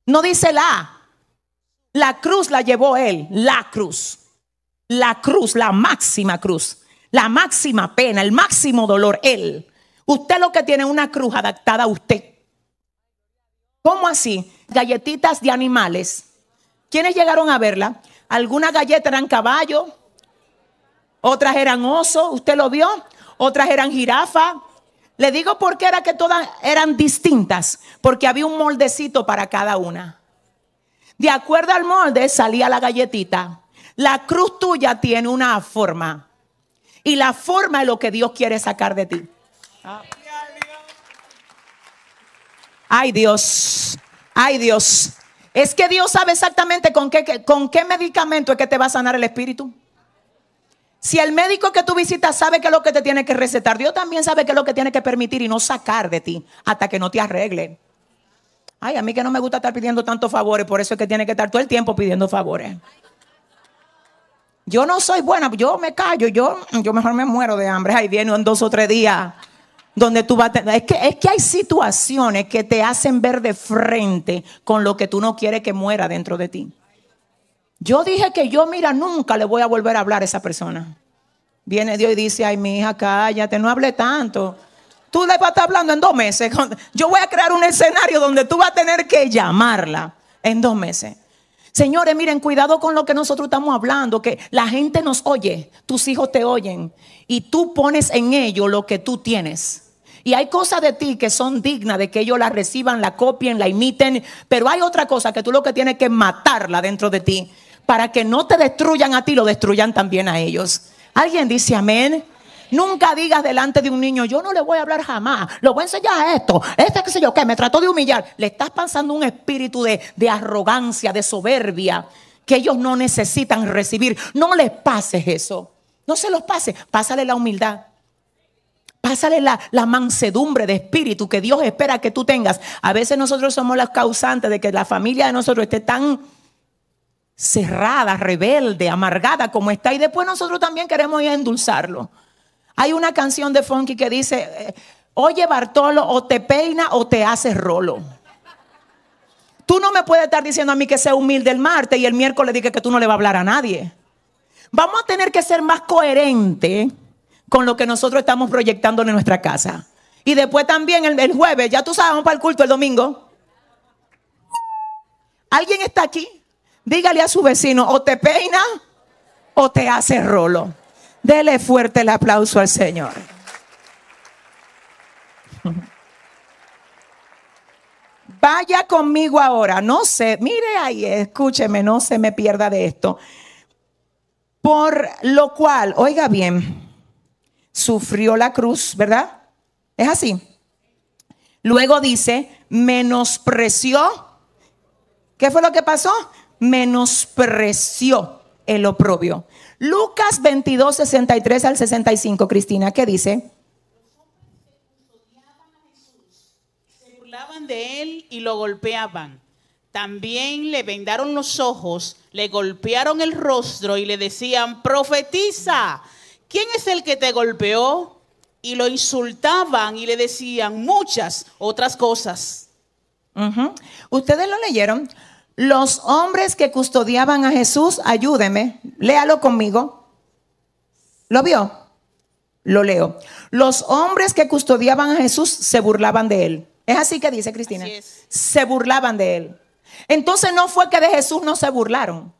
No dice la. La cruz la llevó él. La cruz. La cruz, la máxima cruz. La máxima pena, el máximo dolor, él. Usted lo que tiene una cruz adaptada a usted. ¿Cómo así? Galletitas de animales ¿Quiénes llegaron a verla? Algunas galletas eran caballo, otras eran oso, usted lo vio, otras eran jirafa. Le digo porque era que todas eran distintas, porque había un moldecito para cada una. De acuerdo al molde salía la galletita. La cruz tuya tiene una forma. Y la forma es lo que Dios quiere sacar de ti. Ay Dios, ay Dios. Es que Dios sabe exactamente con qué, con qué medicamento es que te va a sanar el espíritu. Si el médico que tú visitas sabe que es lo que te tiene que recetar, Dios también sabe que es lo que tiene que permitir y no sacar de ti hasta que no te arregle. Ay, a mí que no me gusta estar pidiendo tantos favores, por eso es que tiene que estar todo el tiempo pidiendo favores. Yo no soy buena, yo me callo, yo, yo mejor me muero de hambre. Ahí en dos o tres días donde tú vas a tener... Es que, es que hay situaciones que te hacen ver de frente con lo que tú no quieres que muera dentro de ti. Yo dije que yo, mira, nunca le voy a volver a hablar a esa persona. Viene Dios y dice, ay, mi hija, cállate, no hable tanto. Tú le vas a estar hablando en dos meses. Yo voy a crear un escenario donde tú vas a tener que llamarla en dos meses. Señores, miren, cuidado con lo que nosotros estamos hablando, que la gente nos oye, tus hijos te oyen y tú pones en ello lo que tú tienes. Y hay cosas de ti que son dignas de que ellos la reciban, la copien, la imiten, pero hay otra cosa que tú lo que tienes que matarla dentro de ti para que no te destruyan a ti, lo destruyan también a ellos. ¿Alguien dice amén? Nunca digas delante de un niño, yo no le voy a hablar jamás, lo voy a enseñar a esto, este qué sé yo, que me trató de humillar. Le estás pasando un espíritu de, de arrogancia, de soberbia, que ellos no necesitan recibir. No les pases eso, no se los pases, pásale la humildad. Pásale la, la, mansedumbre de espíritu que Dios espera que tú tengas. A veces nosotros somos las causantes de que la familia de nosotros esté tan cerrada, rebelde, amargada como está. Y después nosotros también queremos ir a endulzarlo. Hay una canción de Funky que dice, eh, oye Bartolo, o te peina o te haces rolo. Tú no me puedes estar diciendo a mí que sea humilde el martes y el miércoles dije que tú no le vas a hablar a nadie. Vamos a tener que ser más coherentes con lo que nosotros estamos proyectando en nuestra casa. Y después también el, jueves, ya tú sabes, vamos para el culto el domingo. ¿Alguien está aquí? Dígale a su vecino, o te peina o te hace rolo. Dele fuerte el aplauso al Señor. Vaya conmigo ahora, no sé, mire ahí, escúcheme, no se me pierda de esto. Por lo cual, oiga bien, sufrió la cruz, ¿verdad? Es así. Luego dice, menospreció. ¿Qué fue lo que pasó? Menospreció el oprobio. Lucas 22, 63 al 65, Cristina, ¿qué dice? Se burlaban de él y lo golpeaban. También le vendaron los ojos, le golpearon el rostro y le decían, profetiza ¿Quién es el que te golpeó? Y lo insultaban y le decían muchas otras cosas. Ustedes lo leyeron. Los hombres que custodiaban a Jesús, ayúdeme, léalo conmigo. ¿Lo vio? Lo leo. Los hombres que custodiaban a Jesús se burlaban de él. Es así que dice Cristina. Se burlaban de él. Entonces no fue que de Jesús no se burlaron.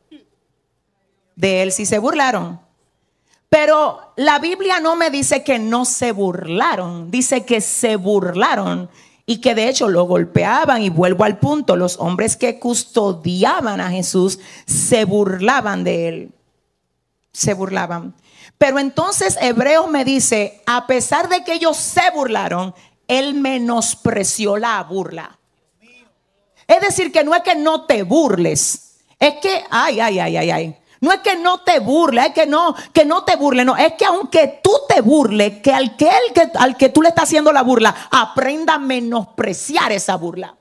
De él sí se burlaron. Pero la Biblia no me dice que no se burlaron, dice que se burlaron y que de hecho lo golpeaban. Y vuelvo al punto, los hombres que custodiaban a Jesús se burlaban de él, se burlaban. Pero entonces Hebreo me dice, a pesar de que ellos se burlaron, él menospreció la burla. Es decir, que no es que no te burles, es que, ay, ay, ay, ay, ay. No es que no te burle, es que no, que no te burle, no, es que aunque tú te burles, que al que, que, al que tú le estás haciendo la burla, aprenda a menospreciar esa burla.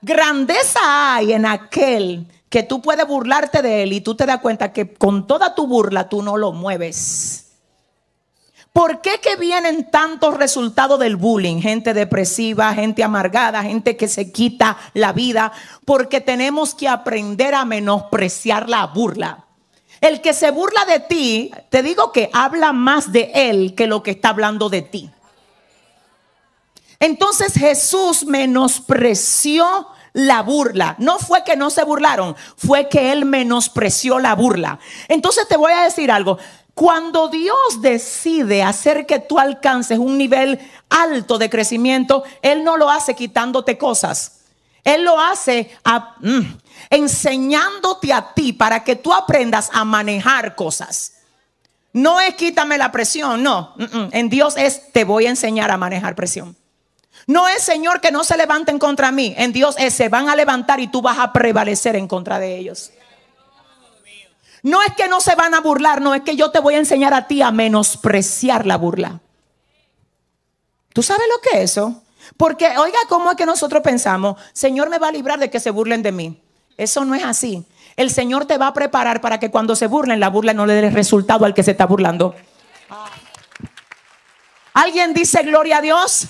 Grandeza hay en aquel que tú puedes burlarte de él y tú te das cuenta que con toda tu burla tú no lo mueves. ¿Por qué que vienen tantos resultados del bullying? Gente depresiva, gente amargada, gente que se quita la vida. Porque tenemos que aprender a menospreciar la burla. El que se burla de ti, te digo que habla más de él que lo que está hablando de ti. Entonces Jesús menospreció la burla. No fue que no se burlaron, fue que él menospreció la burla. Entonces te voy a decir algo. Cuando Dios decide hacer que tú alcances un nivel alto de crecimiento, Él no lo hace quitándote cosas. Él lo hace mm, enseñándote a ti para que tú aprendas a manejar cosas. No es quítame la presión, no. Mm, mm. En Dios es te voy a enseñar a manejar presión. No es Señor que no se levanten contra mí. En Dios es se van a levantar y tú vas a prevalecer en contra de ellos. No es que no se van a burlar, no es que yo te voy a enseñar a ti a menospreciar la burla. ¿Tú sabes lo que es eso? Porque, oiga, ¿cómo es que nosotros pensamos, Señor me va a librar de que se burlen de mí? Eso no es así. El Señor te va a preparar para que cuando se burlen, la burla no le dé resultado al que se está burlando. ¿Alguien dice gloria a Dios?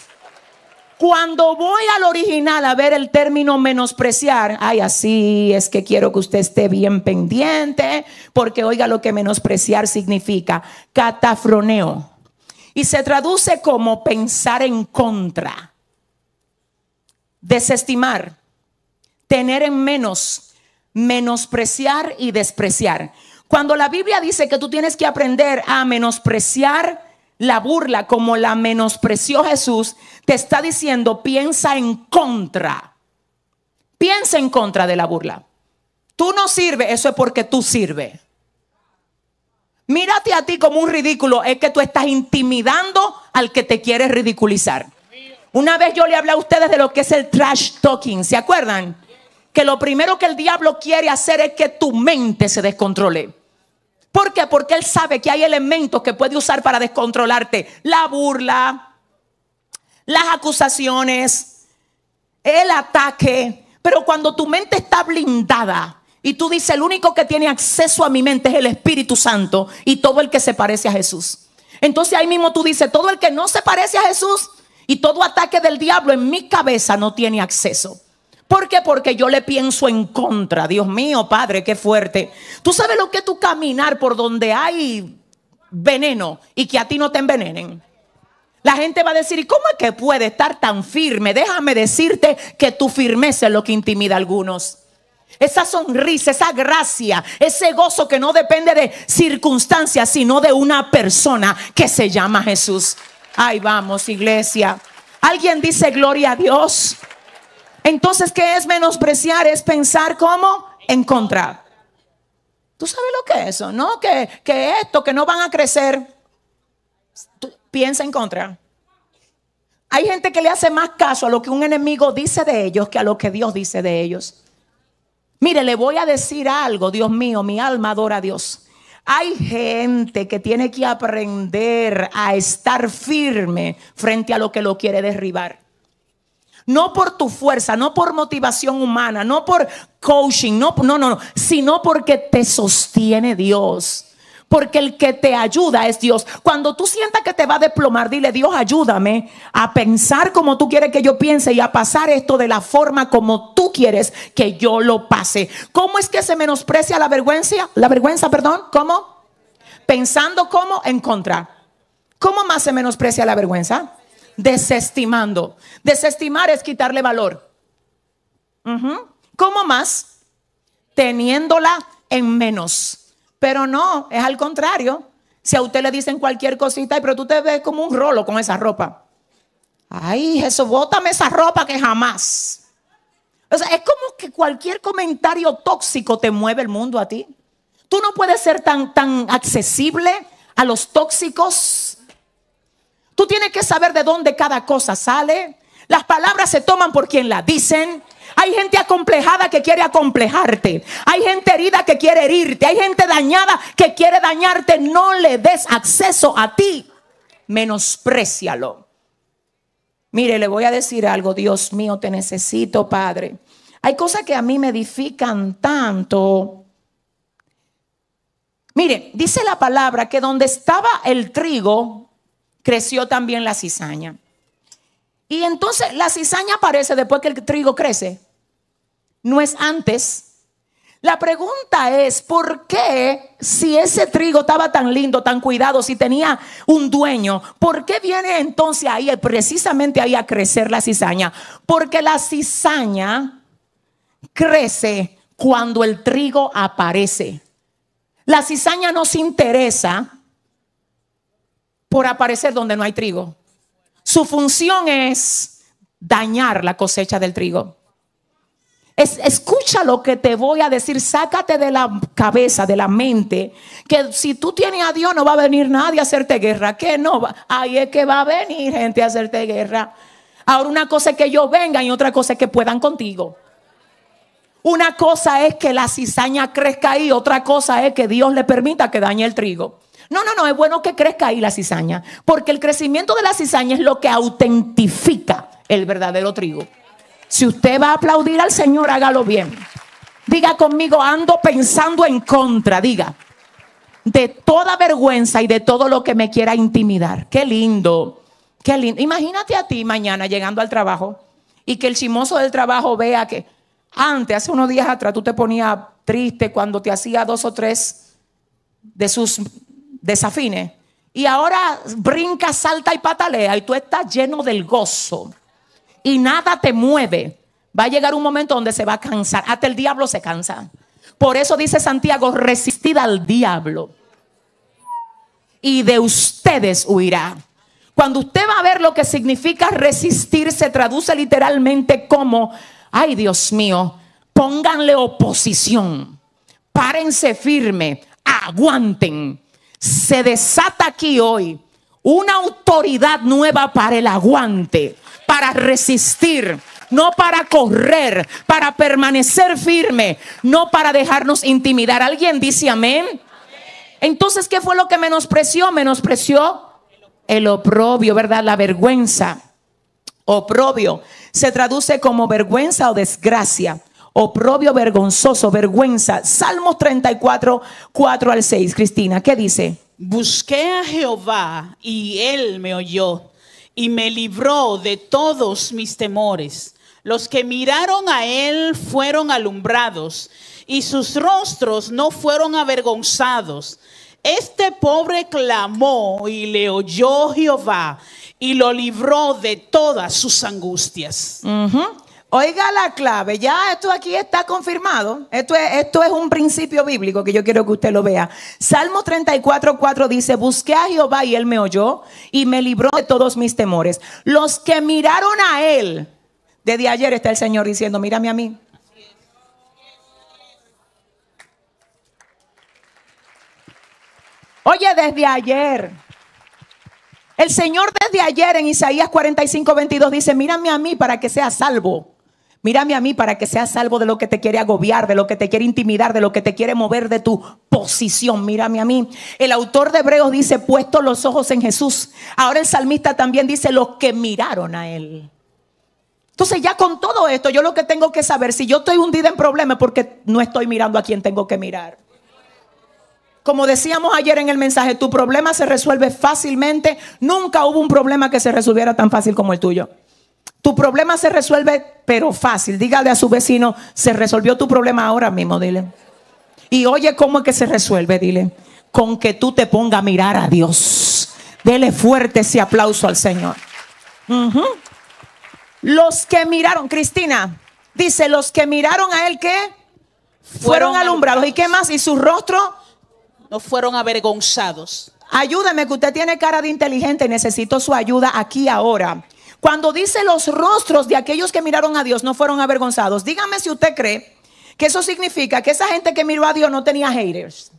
Cuando voy al original a ver el término menospreciar, ay, así es que quiero que usted esté bien pendiente, porque oiga lo que menospreciar significa, catafroneo. Y se traduce como pensar en contra, desestimar, tener en menos, menospreciar y despreciar. Cuando la Biblia dice que tú tienes que aprender a menospreciar, la burla, como la menospreció Jesús, te está diciendo, piensa en contra. Piensa en contra de la burla. Tú no sirves, eso es porque tú sirves. Mírate a ti como un ridículo, es que tú estás intimidando al que te quiere ridiculizar. Una vez yo le hablé a ustedes de lo que es el trash talking, ¿se acuerdan? Que lo primero que el diablo quiere hacer es que tu mente se descontrole. ¿Por qué? Porque él sabe que hay elementos que puede usar para descontrolarte. La burla, las acusaciones, el ataque. Pero cuando tu mente está blindada y tú dices, el único que tiene acceso a mi mente es el Espíritu Santo y todo el que se parece a Jesús. Entonces ahí mismo tú dices, todo el que no se parece a Jesús y todo ataque del diablo en mi cabeza no tiene acceso. ¿Por qué? Porque yo le pienso en contra. Dios mío, Padre, qué fuerte. Tú sabes lo que es tú caminar por donde hay veneno y que a ti no te envenenen. La gente va a decir, ¿y cómo es que puede estar tan firme? Déjame decirte que tu firmeza es lo que intimida a algunos. Esa sonrisa, esa gracia, ese gozo que no depende de circunstancias, sino de una persona que se llama Jesús. Ahí vamos, iglesia. ¿Alguien dice gloria a Dios? Entonces, ¿qué es menospreciar? Es pensar como en contra. ¿Tú sabes lo que es eso? No, que, que esto, que no van a crecer. piensa en contra. Hay gente que le hace más caso a lo que un enemigo dice de ellos que a lo que Dios dice de ellos. Mire, le voy a decir algo, Dios mío, mi alma adora a Dios. Hay gente que tiene que aprender a estar firme frente a lo que lo quiere derribar. No por tu fuerza, no por motivación humana, no por coaching, no, no, no, sino porque te sostiene Dios. Porque el que te ayuda es Dios. Cuando tú sientas que te va a desplomar, dile, Dios, ayúdame a pensar como tú quieres que yo piense y a pasar esto de la forma como tú quieres que yo lo pase. ¿Cómo es que se menosprecia la vergüenza? La vergüenza, perdón, ¿cómo? Pensando cómo en contra. ¿Cómo más se menosprecia la vergüenza? desestimando. Desestimar es quitarle valor. como más? Teniéndola en menos. Pero no, es al contrario. Si a usted le dicen cualquier cosita, pero tú te ves como un rolo con esa ropa. Ay, Jesús, bótame esa ropa que jamás. O es como que cualquier comentario tóxico te mueve el mundo a ti. Tú no puedes ser tan, tan accesible a los tóxicos Tú tienes que saber de dónde cada cosa sale. Las palabras se toman por quien las dicen. Hay gente acomplejada que quiere acomplejarte. Hay gente herida que quiere herirte. Hay gente dañada que quiere dañarte. No le des acceso a ti. Menosprecialo. Mire, le voy a decir algo. Dios mío, te necesito, Padre. Hay cosas que a mí me edifican tanto. Mire, dice la palabra que donde estaba el trigo, creció también la cizaña. Y entonces la cizaña aparece después que el trigo crece. No es antes. La pregunta es, ¿por qué si ese trigo estaba tan lindo, tan cuidado, si tenía un dueño, ¿por qué viene entonces ahí, precisamente ahí a crecer la cizaña? Porque la cizaña crece cuando el trigo aparece. La cizaña nos interesa por aparecer donde no hay trigo. Su función es dañar la cosecha del trigo. escucha lo que te voy a decir, sácate de la cabeza, de la mente, que si tú tienes a Dios no va a venir nadie a hacerte guerra. Que no, ahí es que va a venir gente a hacerte guerra. Ahora una cosa es que yo venga y otra cosa es que puedan contigo. Una cosa es que la cizaña crezca ahí, otra cosa es que Dios le permita que dañe el trigo. No, no, no, es bueno que crezca ahí la cizaña, porque el crecimiento de la cizaña es lo que autentifica el verdadero trigo. Si usted va a aplaudir al Señor, hágalo bien. Diga conmigo, ando pensando en contra, diga, de toda vergüenza y de todo lo que me quiera intimidar. Qué lindo, qué lindo. Imagínate a ti mañana llegando al trabajo y que el chimoso del trabajo vea que antes, hace unos días atrás, tú te ponías triste cuando te hacía dos o tres de sus Desafine Y ahora brinca, salta y patalea y tú estás lleno del gozo. Y nada te mueve. Va a llegar un momento donde se va a cansar. Hasta el diablo se cansa. Por eso dice Santiago, resistid al diablo. Y de ustedes huirá. Cuando usted va a ver lo que significa resistir, se traduce literalmente como, ay Dios mío, pónganle oposición, párense firme, aguanten se desata aquí hoy una autoridad nueva para el aguante, para resistir, no para correr, para permanecer firme, no para dejarnos intimidar. ¿Alguien dice amén? Entonces, ¿qué fue lo que menospreció? Menospreció el oprobio, ¿verdad? La vergüenza. Oprobio se traduce como vergüenza o desgracia oprobio vergonzoso, vergüenza. Salmos 34, 4 al 6. Cristina, ¿qué dice? Busqué a Jehová y él me oyó y me libró de todos mis temores. Los que miraron a él fueron alumbrados y sus rostros no fueron avergonzados. Este pobre clamó y le oyó Jehová y lo libró de todas sus angustias. Oiga la clave, ya esto aquí está confirmado. Esto es, un principio bíblico que yo quiero que usted lo vea. Salmo 34, 4 dice, busqué a Jehová y él me oyó y me libró de todos mis temores. Los que miraron a él, desde ayer está el Señor diciendo, mírame a mí. Oye, desde ayer. El Señor desde ayer en Isaías 45, 22 dice, mírame a mí para que sea salvo. Mírame a mí para que seas salvo de lo que te quiere agobiar, de lo que te quiere intimidar, de lo que te quiere mover de tu posición. Mírame a mí. El autor de Hebreos dice, puesto los ojos en Jesús. Ahora el salmista también dice, los que miraron a él. Entonces ya con todo esto, yo lo que tengo que saber, si yo estoy hundida en problemas, porque no estoy mirando a quien tengo que mirar. Como decíamos ayer en el mensaje, tu problema se resuelve fácilmente. Nunca hubo un problema que se resolviera tan fácil como el tuyo. Tu problema se resuelve, pero fácil. Dígale a su vecino, se resolvió tu problema ahora mismo, dile. Y oye cómo es que se resuelve, dile. Con que tú te ponga a mirar a Dios. Dele fuerte ese aplauso al Señor. Los que miraron, Cristina, dice, los que miraron a él que fueron, alumbrados. ¿Y qué más? ¿Y su rostro? No fueron avergonzados. Ayúdeme, que usted tiene cara de inteligente y necesito su ayuda aquí ahora. Cuando dice los rostros de aquellos que miraron a Dios no fueron avergonzados, dígame si usted cree que eso significa que esa gente que miró a Dios no tenía haters.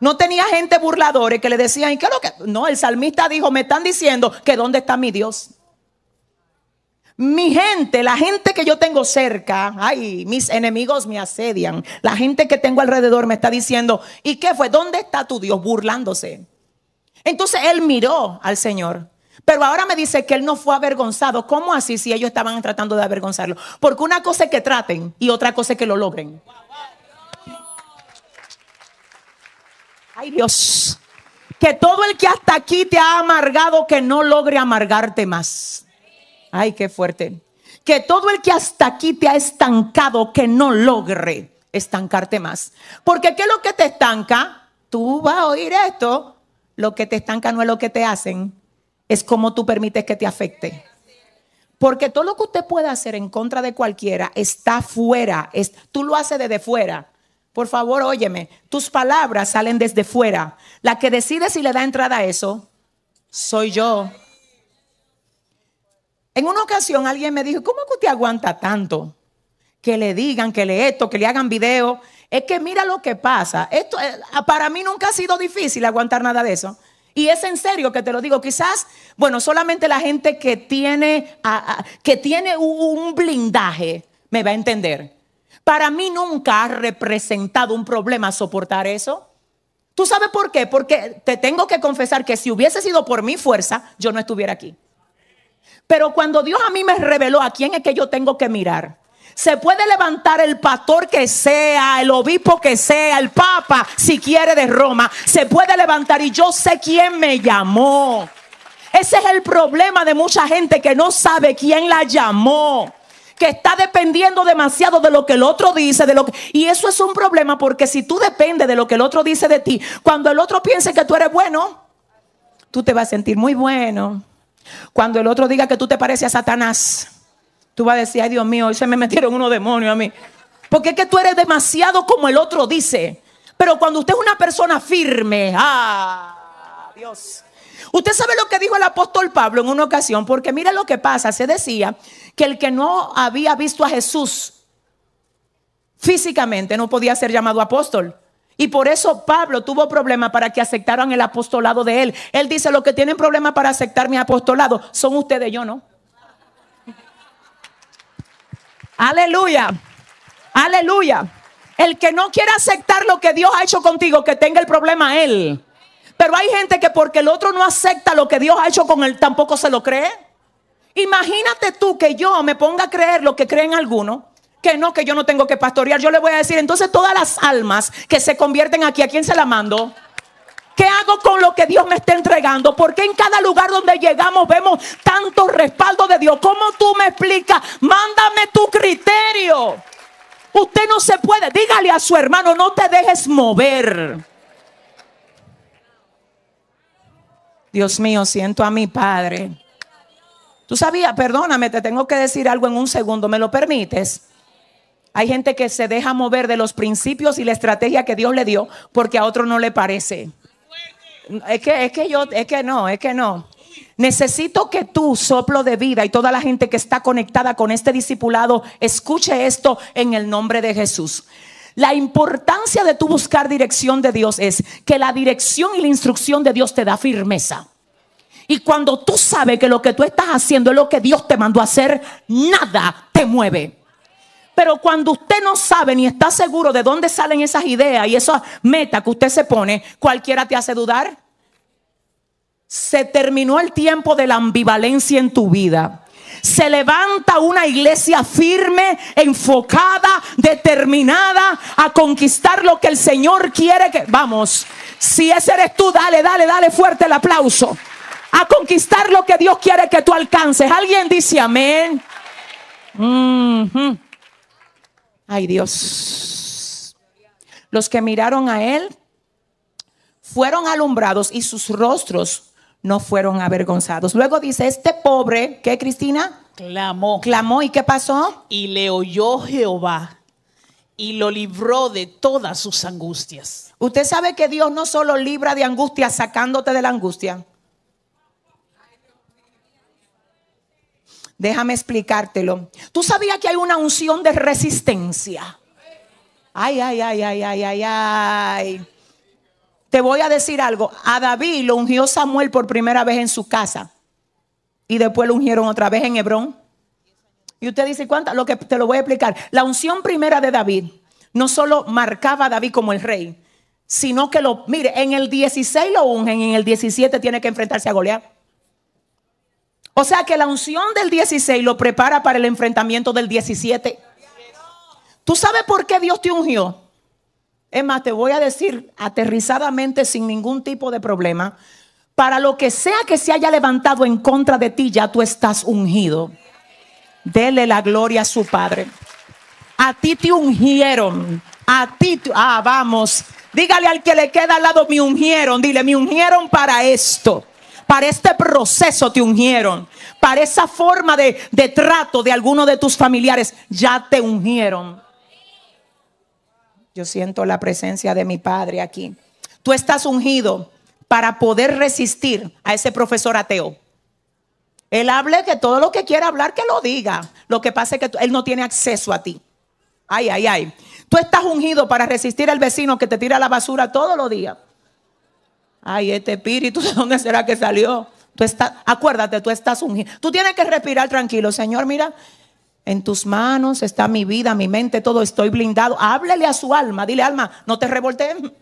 No tenía gente burladores que le decían, ¿y qué es lo que? No, el salmista dijo, me están diciendo que dónde está mi Dios. Mi gente, la gente que yo tengo cerca, ay, mis enemigos me asedian. La gente que tengo alrededor me está diciendo, ¿y qué fue? ¿Dónde está tu Dios? Burlándose. Entonces él miró al Señor. Pero ahora me dice que él no fue avergonzado. ¿Cómo así si ellos estaban tratando de avergonzarlo? Porque una cosa es que traten y otra cosa es que lo logren. Ay Dios, que todo el que hasta aquí te ha amargado, que no logre amargarte más. Ay, qué fuerte. Que todo el que hasta aquí te ha estancado, que no logre estancarte más. Porque ¿qué es lo que te estanca? Tú vas a oír esto. Lo que te estanca no es lo que te hacen, es como tú permites que te afecte. Porque todo lo que usted pueda hacer en contra de cualquiera está fuera, tú lo haces desde fuera. Por favor, óyeme, tus palabras salen desde fuera. La que decide si le da entrada a eso, soy yo. En una ocasión alguien me dijo, ¿cómo que usted aguanta tanto? Que le digan, que le esto, que le hagan video. Es que mira lo que pasa. Esto, eh, para mí nunca ha sido difícil aguantar nada de eso. Y es en serio que te lo digo, quizás, bueno, solamente la gente que tiene, que tiene un blindaje me va a entender. Para mí nunca ha representado un problema soportar eso. ¿Tú sabes por qué? Porque te tengo que confesar que si hubiese sido por mi fuerza, yo no estuviera aquí. Pero cuando Dios a mí me reveló a quién es que yo tengo que mirar, se puede levantar el pastor que sea, el obispo que sea, el papa, si quiere de Roma. Se puede levantar y yo sé quién me llamó. Ese es el problema de mucha gente que no sabe quién la llamó que está dependiendo demasiado de lo que el otro dice, de lo que, y eso es un problema porque si tú dependes de lo que el otro dice de ti, cuando el otro piense que tú eres bueno, tú te vas a sentir muy bueno. Cuando el otro diga que tú te pareces a Satanás, Tú vas a decir, ay Dios mío, hoy se me metieron unos demonios a mí. Porque es que tú eres demasiado como el otro dice. Pero cuando usted es una persona firme, ah, Dios. Usted sabe lo que dijo el apóstol Pablo en una ocasión, porque mira lo que pasa, se decía que el que no había visto a Jesús físicamente no podía ser llamado apóstol. Y por eso Pablo tuvo problemas para que aceptaran el apostolado de él. Él dice, los que tienen problemas para aceptar mi apostolado son ustedes, yo no. Aleluya. Aleluya. El que no quiera aceptar lo que Dios ha hecho contigo, que tenga el problema él. Pero hay gente que porque el otro no acepta lo que Dios ha hecho con él, tampoco se lo cree. Imagínate tú que yo me ponga a creer lo que creen algunos, que no, que yo no tengo que pastorear. Yo le voy a decir, entonces todas las almas que se convierten aquí, ¿a quién se la mando? ¿Qué hago con lo que Dios me está entregando? Porque en cada lugar donde llegamos vemos tanto respaldo de Dios. ¿Cómo tú me explicas? Mándame tu criterio. Usted no se puede. Dígale a su hermano, no te dejes mover. Dios mío, siento a mi padre. Tú sabías, perdóname, te tengo que decir algo en un segundo, ¿me lo permites? Hay gente que se deja mover de los principios y la estrategia que Dios le dio porque a otro no le parece. Es que, es que yo, es que no, es que no. Necesito que tú, soplo de vida, y toda la gente que está conectada con este discipulado, escuche esto en el nombre de Jesús. La importancia de tú buscar dirección de Dios es que la dirección y la instrucción de Dios te da firmeza. Y cuando tú sabes que lo que tú estás haciendo es lo que Dios te mandó a hacer, nada te mueve. Pero cuando usted no sabe ni está seguro de dónde salen esas ideas y esas metas que usted se pone, cualquiera te hace dudar. Se terminó el tiempo de la ambivalencia en tu vida. Se levanta una iglesia firme, enfocada, determinada a conquistar lo que el Señor quiere que... Vamos, si ese eres tú, dale, dale, dale fuerte el aplauso. A conquistar lo que Dios quiere que tú alcances. ¿Alguien dice amén? Mm-hmm. Ay Dios. Los que miraron a él fueron alumbrados y sus rostros no fueron avergonzados. Luego dice, este pobre, ¿qué Cristina? Clamó. Clamó y ¿qué pasó? Y le oyó Jehová y lo libró de todas sus angustias. Usted sabe que Dios no solo libra de angustias sacándote de la angustia. Déjame explicártelo. Tú sabías que hay una unción de resistencia. Ay, ay, ay, ay, ay, ay, ay. Te voy a decir algo. A David lo ungió Samuel por primera vez en su casa. Y después lo ungieron otra vez en Hebrón. Y usted dice, cuánta. Lo que te lo voy a explicar. La unción primera de David no solo marcaba a David como el rey, sino que lo, mire, en el 16 lo ungen y en el 17 tiene que enfrentarse a golear. O sea que la unción del 16 lo prepara para el enfrentamiento del 17. ¿Tú sabes por qué Dios te ungió? Es más, te voy a decir aterrizadamente sin ningún tipo de problema. Para lo que sea que se haya levantado en contra de ti, ya tú estás ungido. Dele la gloria a su Padre. A ti te ungieron. A ti, ah, vamos. Dígale al que le queda al lado, me ungieron. Dile, me ungieron para esto para este proceso te ungieron, para esa forma de, trato de alguno de tus familiares, ya te ungieron. Yo siento la presencia de mi Padre aquí. Tú estás ungido para poder resistir a ese profesor ateo. Él hable que todo lo que quiera hablar, que lo diga. Lo que pasa es que él no tiene acceso a ti. Ay, ay, ay. Tú estás ungido para resistir al vecino que te tira la basura todos los días Ay, este espíritu, ¿de dónde será que salió? Tú estás, acuérdate, tú estás ungido. Tú tienes que respirar tranquilo, Señor. Mira, en tus manos está mi vida, mi mente, todo. Estoy blindado. Háblele a su alma. Dile, alma, no te revolten,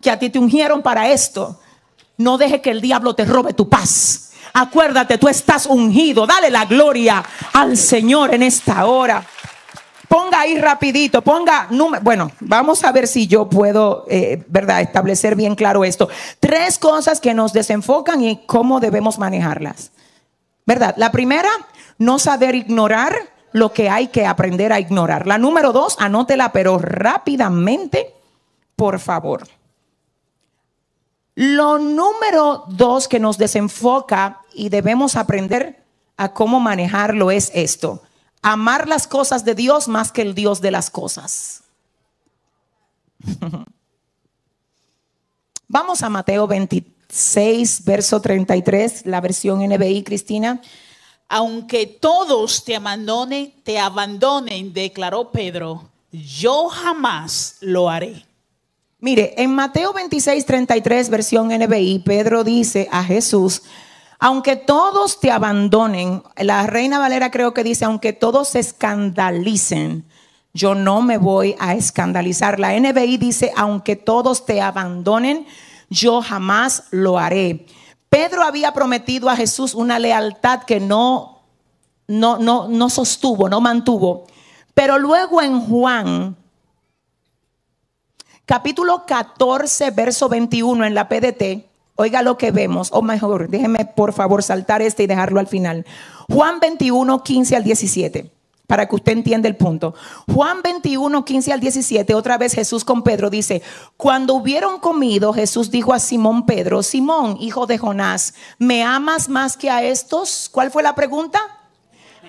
Que a ti te ungieron para esto. No deje que el diablo te robe tu paz. Acuérdate, tú estás ungido. Dale la gloria al Señor en esta hora ponga ahí rapidito, ponga Bueno, vamos a ver si yo puedo, eh, ¿verdad?, establecer bien claro esto. Tres cosas que nos desenfocan y cómo debemos manejarlas. ¿Verdad? La primera, no saber ignorar lo que hay que aprender a ignorar. La número dos, anótela, pero rápidamente, por favor. Lo número dos que nos desenfoca y debemos aprender a cómo manejarlo es esto amar las cosas de Dios más que el Dios de las cosas. Vamos a Mateo 26, verso 33, la versión NBI, Cristina. Aunque todos te abandonen, te abandonen, declaró Pedro, yo jamás lo haré. Mire, en Mateo 26, 33, versión NBI, Pedro dice a Jesús, aunque todos te abandonen, la reina Valera creo que dice, aunque todos se escandalicen, yo no me voy a escandalizar. La NBI dice, aunque todos te abandonen, yo jamás lo haré. Pedro había prometido a Jesús una lealtad que no, no, no, no sostuvo, no mantuvo. Pero luego en Juan, capítulo 14, verso 21, en la PDT, Oiga lo que vemos, o mejor, déjeme por favor saltar este y dejarlo al final. Juan 21, 15 al 17, para que usted entienda el punto. Juan 21, 15 al 17, otra vez Jesús con Pedro dice, cuando hubieron comido, Jesús dijo a Simón Pedro, Simón, hijo de Jonás, ¿me amas más que a estos? ¿Cuál fue la pregunta?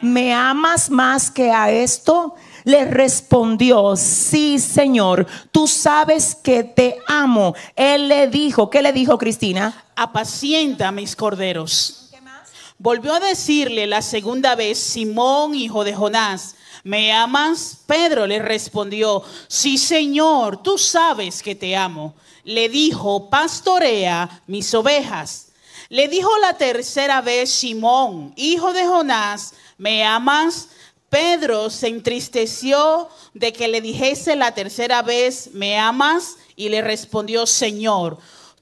¿Me amas más que a esto? Le respondió, sí Señor, tú sabes que te amo. Él le dijo, ¿qué le dijo Cristina? Apacienta mis corderos. Volvió a decirle la segunda vez, Simón, hijo de Jonás, ¿me amas? Pedro le respondió, sí Señor, tú sabes que te amo. Le dijo, pastorea mis ovejas. Le dijo la tercera vez, Simón, hijo de Jonás, ¿me amas? Pedro se entristeció de que le dijese la tercera vez, ¿me amas? Y le respondió, Señor,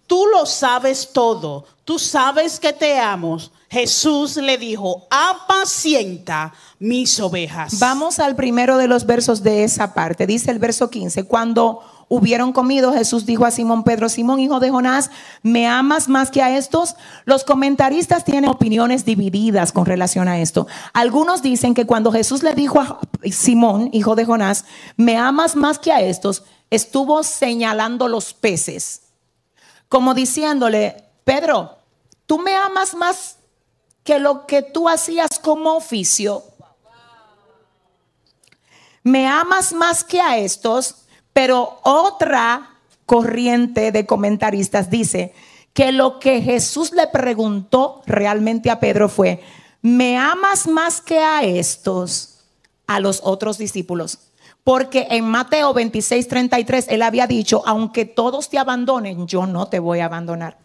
tú lo sabes todo, tú sabes que te amo. Jesús le dijo, apacienta mis ovejas. Vamos al primero de los versos de esa parte. Dice el verso 15, cuando hubieron comido, Jesús dijo a Simón Pedro, Simón, hijo de Jonás, ¿me amas más que a estos? Los comentaristas tienen opiniones divididas con relación a esto. Algunos dicen que cuando Jesús le dijo a Simón, hijo de Jonás, ¿me amas más que a estos? Estuvo señalando los peces, como diciéndole, Pedro, tú me amas más que lo que tú hacías como oficio. ¿Me amas más que a estos? Pero otra corriente de comentaristas dice que lo que Jesús le preguntó realmente a Pedro fue, ¿me amas más que a estos, a los otros discípulos? Porque en Mateo 26, 33, él había dicho, aunque todos te abandonen, yo no te voy a abandonar.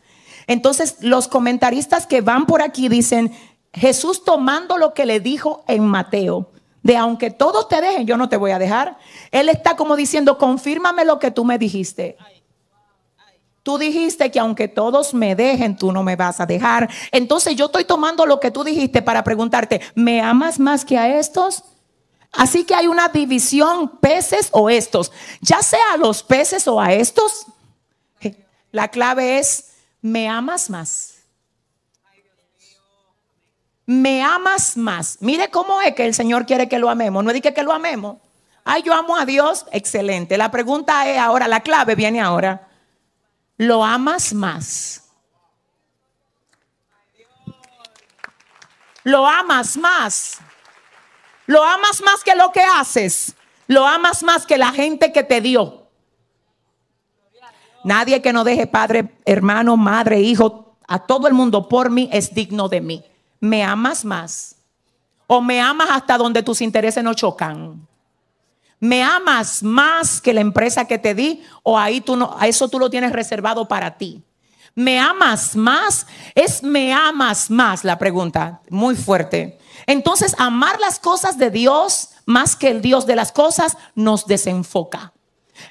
Entonces, los comentaristas que van por aquí dicen, Jesús tomando lo que le dijo en Mateo, de aunque todos te dejen, yo no te voy a dejar. Él está como diciendo, confírmame lo que tú me dijiste. Tú dijiste que aunque todos me dejen, tú no me vas a dejar. Entonces yo estoy tomando lo que tú dijiste para preguntarte, ¿me amas más que a estos? Así que hay una división, peces o estos. Ya sea a los peces o a estos, la clave es, ¿me amas más? me amas más. Mire cómo es que el Señor quiere que lo amemos. No es que, que lo amemos. Ay, yo amo a Dios. Excelente. La pregunta es ahora, la clave viene ahora. ¿Lo amas más? Lo amas más. Lo amas más que lo que haces. Lo amas más que la gente que te dio. Nadie que no deje padre, hermano, madre, hijo, a todo el mundo por mí es digno de mí. ¿Me amas más? ¿O me amas hasta donde tus intereses no chocan? ¿Me amas más que la empresa que te di? ¿O ahí tú no, a eso tú lo tienes reservado para ti? ¿Me amas más? Es me amas más la pregunta, muy fuerte. Entonces, amar las cosas de Dios más que el Dios de las cosas nos desenfoca.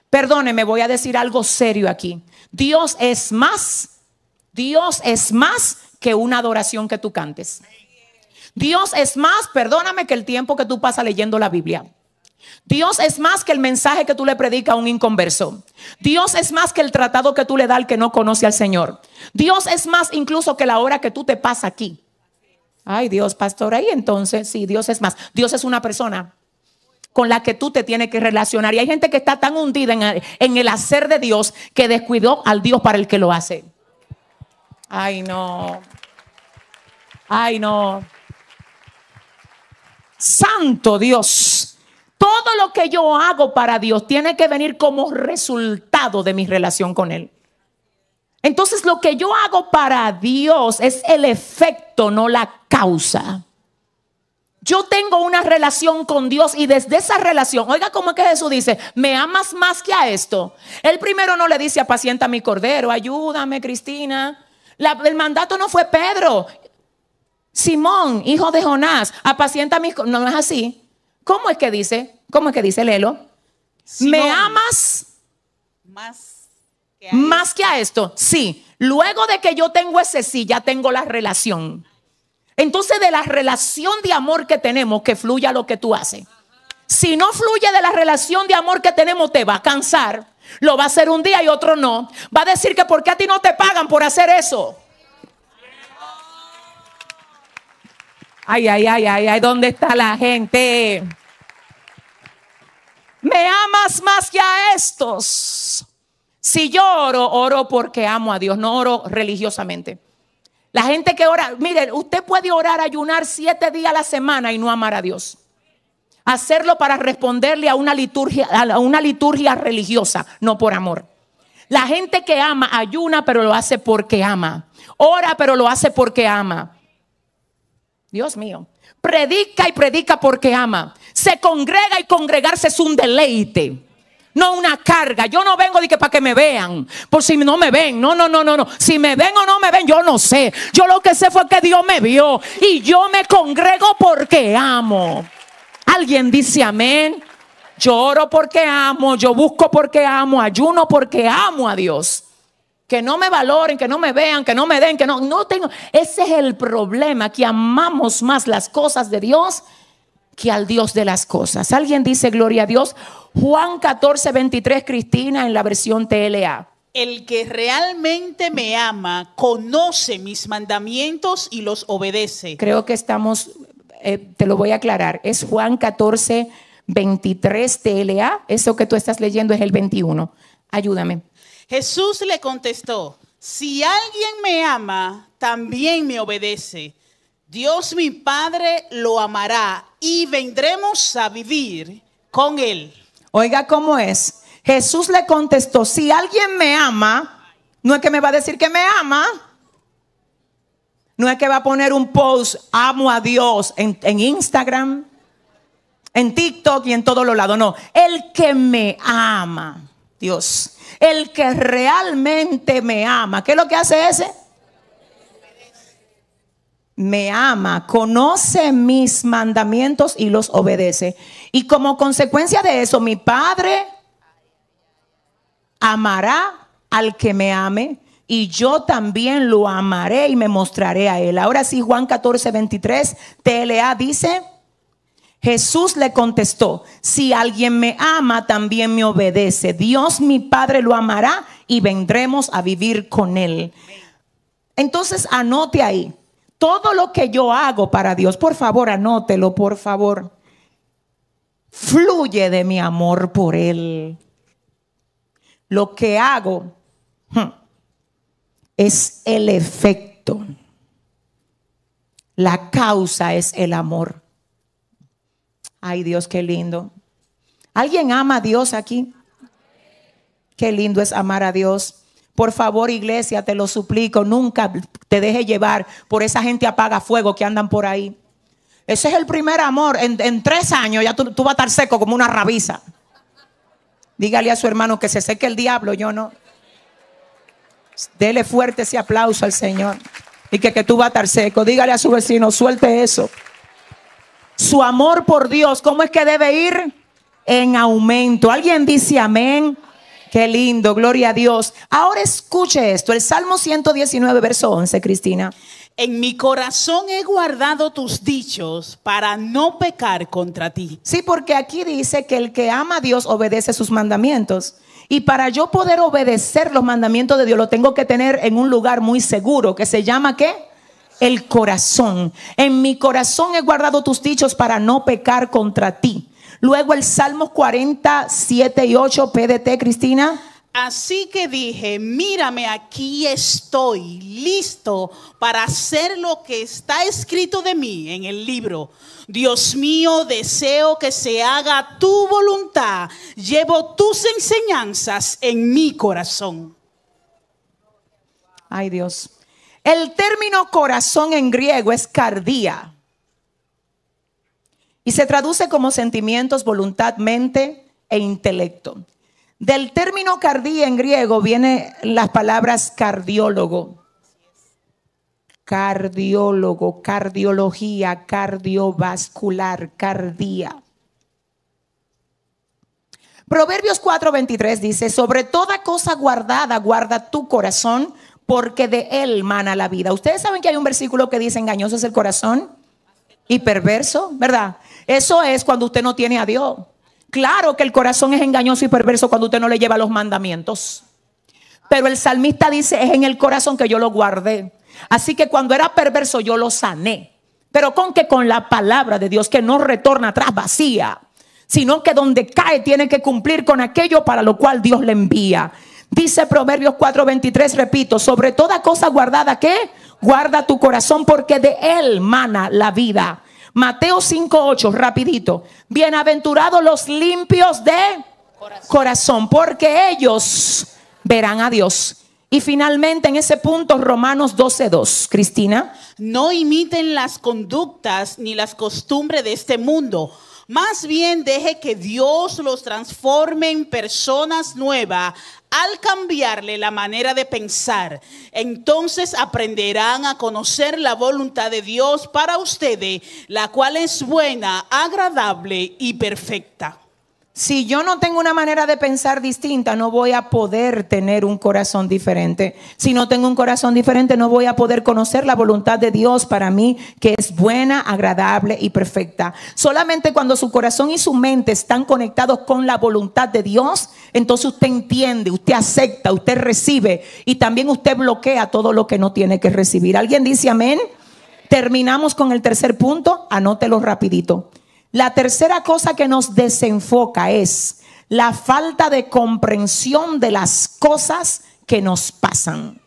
Perdóneme, voy a decir algo serio aquí. Dios es más, Dios es más que una adoración que tú cantes. Dios es más, perdóname, que el tiempo que tú pasas leyendo la Biblia. Dios es más que el mensaje que tú le predicas a un inconverso. Dios es más que el tratado que tú le das al que no conoce al Señor. Dios es más incluso que la hora que tú te pasas aquí. Ay Dios, pastor, ahí entonces, sí, Dios es más. Dios es una persona con la que tú te tienes que relacionar. Y hay gente que está tan hundida en en el hacer de Dios que descuidó al Dios para el que lo hace. Ay, no. Ay, no. Santo Dios. Todo lo que yo hago para Dios tiene que venir como resultado de mi relación con Él. Entonces lo que yo hago para Dios es el efecto, no la causa. Yo tengo una relación con Dios y desde esa relación, oiga cómo es que Jesús dice, me amas más que a esto. Él primero no le dice, apacienta mi cordero, ayúdame Cristina, el mandato no fue Pedro. Simón, hijo de Jonás, apacienta mis... No es así. ¿Cómo es que dice? ¿Cómo es que dice Lelo? ¿Me amas? Más más que a esto. Sí. Luego de que yo tengo ese sí, ya tengo la relación. Entonces de la relación de amor que tenemos, que fluya lo que tú haces. Si no fluye de la relación de amor que tenemos, te va a cansar. Lo va a hacer un día y otro no. Va a decir que porque a ti no te pagan por hacer eso. Ay, ay, ay, ay, ay, ¿dónde está la gente? Me amas más que a estos. Si yo oro, oro porque amo a Dios, no oro religiosamente. La gente que ora, mire, usted puede orar, ayunar siete días a la semana y no amar a Dios hacerlo para responderle a una liturgia, a una liturgia religiosa, no por amor. La gente que ama ayuna, pero lo hace porque ama. Ora, pero lo hace porque ama. Dios mío. Predica y predica porque ama. Se congrega y congregarse es un deleite. No una carga. Yo no vengo de que para que me vean. Por si no me ven. No, no, no, no, no. Si me ven o no me ven, yo no sé. Yo lo que sé fue que Dios me vio. Y yo me congrego porque amo. Alguien dice amén. Yo oro porque amo, yo busco porque amo, ayuno porque amo a Dios. Que no me valoren, que no me vean, que no me den, que no, no tengo. Ese es el problema, que amamos más las cosas de Dios que al Dios de las cosas. Alguien dice gloria a Dios. Juan 14, 23, Cristina, en la versión TLA. El que realmente me ama conoce mis mandamientos y los obedece. Creo que estamos eh, te lo voy a aclarar, es Juan 14, 23 TLA, eso que tú estás leyendo es el 21. Ayúdame. Jesús le contestó, si alguien me ama, también me obedece. Dios mi Padre lo amará y vendremos a vivir con él. Oiga cómo es. Jesús le contestó, si alguien me ama, no es que me va a decir que me ama, no es que va a poner un post, amo a Dios, en, Instagram, en TikTok y en todos los lados. No, el que me ama, Dios, el que realmente me ama, ¿qué es lo que hace ese? Me ama, conoce mis mandamientos y los obedece. Y como consecuencia de eso, mi Padre amará al que me ame y yo también lo amaré y me mostraré a él. Ahora sí, Juan 14, 23, TLA dice, Jesús le contestó, si alguien me ama, también me obedece. Dios mi Padre lo amará y vendremos a vivir con él. Entonces anote ahí, todo lo que yo hago para Dios, por favor, anótelo, por favor, fluye de mi amor por él. Lo que hago. Hmm, es el efecto. La causa es el amor. Ay Dios, qué lindo. ¿Alguien ama a Dios aquí? Qué lindo es amar a Dios. Por favor, iglesia, te lo suplico, nunca te deje llevar por esa gente apaga fuego que andan por ahí. Ese es el primer amor. En, tres años ya tú, tú vas a estar seco como una rabiza. Dígale a su hermano que se seque el diablo, yo no. Dele fuerte ese aplauso al Señor. Y que, que tú vas a estar seco. Dígale a su vecino, suelte eso. Su amor por Dios, ¿cómo es que debe ir? En aumento. ¿Alguien dice amén? Qué lindo, gloria a Dios. Ahora escuche esto, el Salmo 119, verso 11, Cristina. En mi corazón he guardado tus dichos para no pecar contra ti. Sí, porque aquí dice que el que ama a Dios obedece sus mandamientos. Y para yo poder obedecer los mandamientos de Dios, lo tengo que tener en un lugar muy seguro, que se llama ¿qué? El corazón. En mi corazón he guardado tus dichos para no pecar contra ti. Luego el Salmo 47 y 8, PDT, Cristina. Así que dije, mírame, aquí estoy listo para hacer lo que está escrito de mí en el libro. Dios mío, deseo que se haga tu voluntad. Llevo tus enseñanzas en mi corazón. Ay Dios. El término corazón en griego es cardía. Y se traduce como sentimientos, voluntad, mente e intelecto. Del término cardí en griego vienen las palabras cardiólogo, cardiólogo, cardiología, cardiovascular, cardía. Proverbios 4:23 dice, sobre toda cosa guardada, guarda tu corazón, porque de él mana la vida. Ustedes saben que hay un versículo que dice, engañoso es el corazón y perverso, ¿verdad? Eso es cuando usted no tiene a Dios. Claro que el corazón es engañoso y perverso cuando usted no le lleva los mandamientos. Pero el salmista dice, es en el corazón que yo lo guardé. Así que cuando era perverso yo lo sané. Pero con que con la palabra de Dios que no retorna atrás vacía, sino que donde cae tiene que cumplir con aquello para lo cual Dios le envía. Dice Proverbios 4:23, repito, sobre toda cosa guardada ¿qué? guarda tu corazón porque de él mana la vida. Mateo 5.8, rapidito. Bienaventurados los limpios de corazón. porque ellos verán a Dios. Y finalmente en ese punto Romanos 12.2, Cristina. No imiten las conductas ni las costumbres de este mundo más bien deje que Dios los transforme en personas nuevas al cambiarle la manera de pensar. Entonces aprenderán a conocer la voluntad de Dios para ustedes, la cual es buena, agradable y perfecta. Si yo no tengo una manera de pensar distinta, no voy a poder tener un corazón diferente. Si no tengo un corazón diferente, no voy a poder conocer la voluntad de Dios para mí, que es buena, agradable y perfecta. Solamente cuando su corazón y su mente están conectados con la voluntad de Dios, entonces usted entiende, usted acepta, usted recibe y también usted bloquea todo lo que no tiene que recibir. ¿Alguien dice amén? Terminamos con el tercer punto, anótelo rapidito. La tercera cosa que nos desenfoca es la falta de comprensión de las cosas que nos pasan.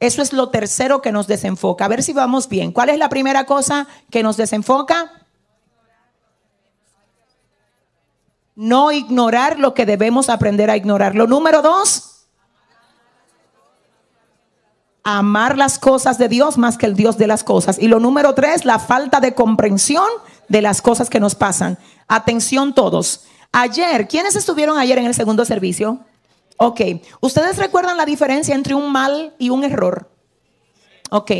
Eso es lo tercero que nos desenfoca. A ver si vamos bien. ¿Cuál es la primera cosa que nos desenfoca? No ignorar lo que debemos aprender a ignorar. Lo número dos, amar las cosas de Dios más que el Dios de las cosas. Y lo número tres, la falta de comprensión de las cosas que nos pasan. Atención todos. Ayer, ¿quiénes estuvieron ayer en el segundo servicio? Ok, ¿ustedes recuerdan la diferencia entre un mal y un error? Ok,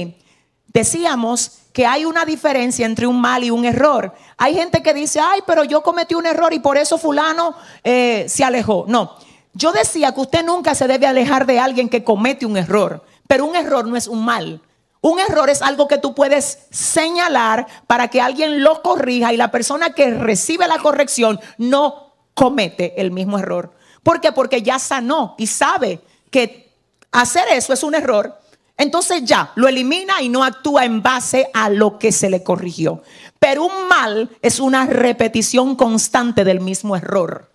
decíamos que hay una diferencia entre un mal y un error. Hay gente que dice, ay, pero yo cometí un error y por eso fulano eh, se alejó. No, yo decía que usted nunca se debe alejar de alguien que comete un error, pero un error no es un mal. Un error es algo que tú puedes señalar para que alguien lo corrija y la persona que recibe la corrección no comete el mismo error. ¿Por qué? Porque ya sanó y sabe que hacer eso es un error. Entonces ya lo elimina y no actúa en base a lo que se le corrigió. Pero un mal es una repetición constante del mismo error.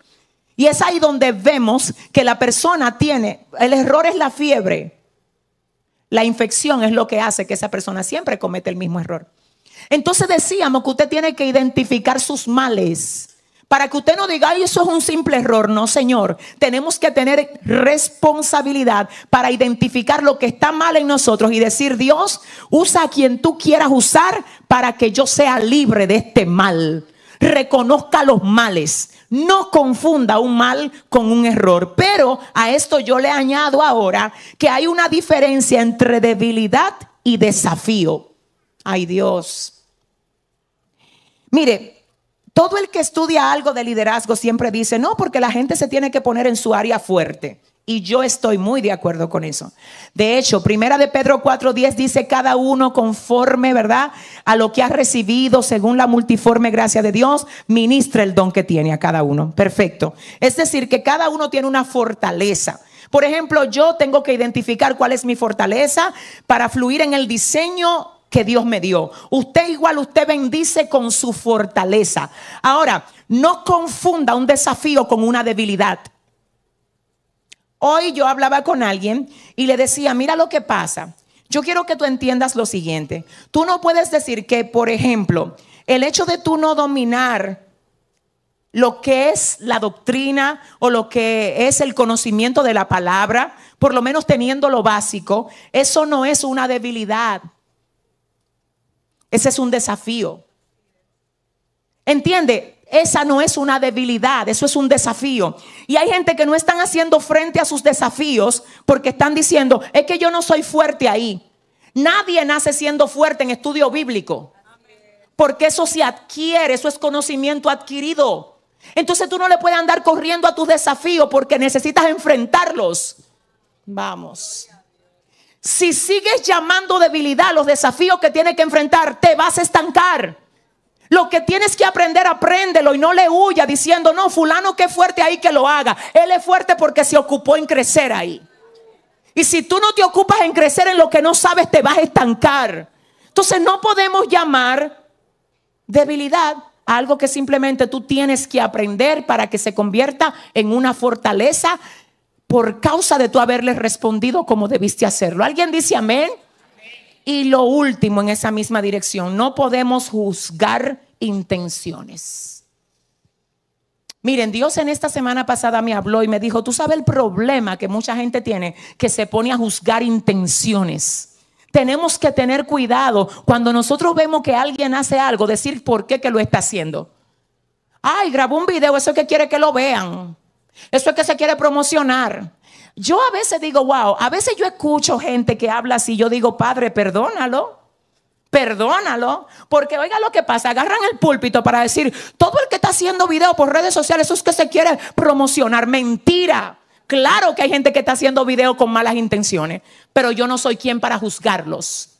Y es ahí donde vemos que la persona tiene, el error es la fiebre, la infección es lo que hace que esa persona siempre cometa el mismo error. Entonces decíamos que usted tiene que identificar sus males. Para que usted no diga, eso es un simple error. No, señor. Tenemos que tener responsabilidad para identificar lo que está mal en nosotros y decir, Dios, usa a quien tú quieras usar para que yo sea libre de este mal reconozca los males, no confunda un mal con un error. Pero a esto yo le añado ahora que hay una diferencia entre debilidad y desafío. Ay Dios. Mire, todo el que estudia algo de liderazgo siempre dice, no, porque la gente se tiene que poner en su área fuerte. Y yo estoy muy de acuerdo con eso. De hecho, primera de Pedro 4:10 dice cada uno conforme, ¿verdad? A lo que ha recibido según la multiforme gracia de Dios, ministra el don que tiene a cada uno. Perfecto. Es decir, que cada uno tiene una fortaleza. Por ejemplo, yo tengo que identificar cuál es mi fortaleza para fluir en el diseño que Dios me dio. Usted igual, usted bendice con su fortaleza. Ahora, no confunda un desafío con una debilidad. Hoy yo hablaba con alguien y le decía, mira lo que pasa. Yo quiero que tú entiendas lo siguiente. Tú no puedes decir que, por ejemplo, el hecho de tú no dominar lo que es la doctrina o lo que es el conocimiento de la palabra, por lo menos teniendo lo básico, eso no es una debilidad. Ese es un desafío. ¿Entiende? Esa no es una debilidad, eso es un desafío. Y hay gente que no están haciendo frente a sus desafíos porque están diciendo, es que yo no soy fuerte ahí. Nadie nace siendo fuerte en estudio bíblico. Porque eso se adquiere, eso es conocimiento adquirido. Entonces tú no le puedes andar corriendo a tus desafíos porque necesitas enfrentarlos. Vamos. Si sigues llamando debilidad los desafíos que tienes que enfrentar, te vas a estancar. Lo que tienes que aprender, apréndelo y no le huya diciendo, no, fulano que fuerte ahí que lo haga. Él es fuerte porque se ocupó en crecer ahí. Y si tú no te ocupas en crecer en lo que no sabes, te vas a estancar. Entonces no podemos llamar debilidad a algo que simplemente tú tienes que aprender para que se convierta en una fortaleza por causa de tú haberle respondido como debiste hacerlo. ¿Alguien dice amén? Y lo último en esa misma dirección, no podemos juzgar intenciones. Miren, Dios en esta semana pasada me habló y me dijo, tú sabes el problema que mucha gente tiene, que se pone a juzgar intenciones. Tenemos que tener cuidado cuando nosotros vemos que alguien hace algo, decir por qué que lo está haciendo. Ay, grabó un video, eso es que quiere que lo vean. Eso es que se quiere promocionar. Yo a veces digo, wow, a veces yo escucho gente que habla así, yo digo, Padre, perdónalo. Perdónalo, porque oiga lo que pasa, agarran el púlpito para decir, todo el que está haciendo video por redes sociales, es que se quiere promocionar, mentira. Claro que hay gente que está haciendo video con malas intenciones, pero yo no soy quien para juzgarlos.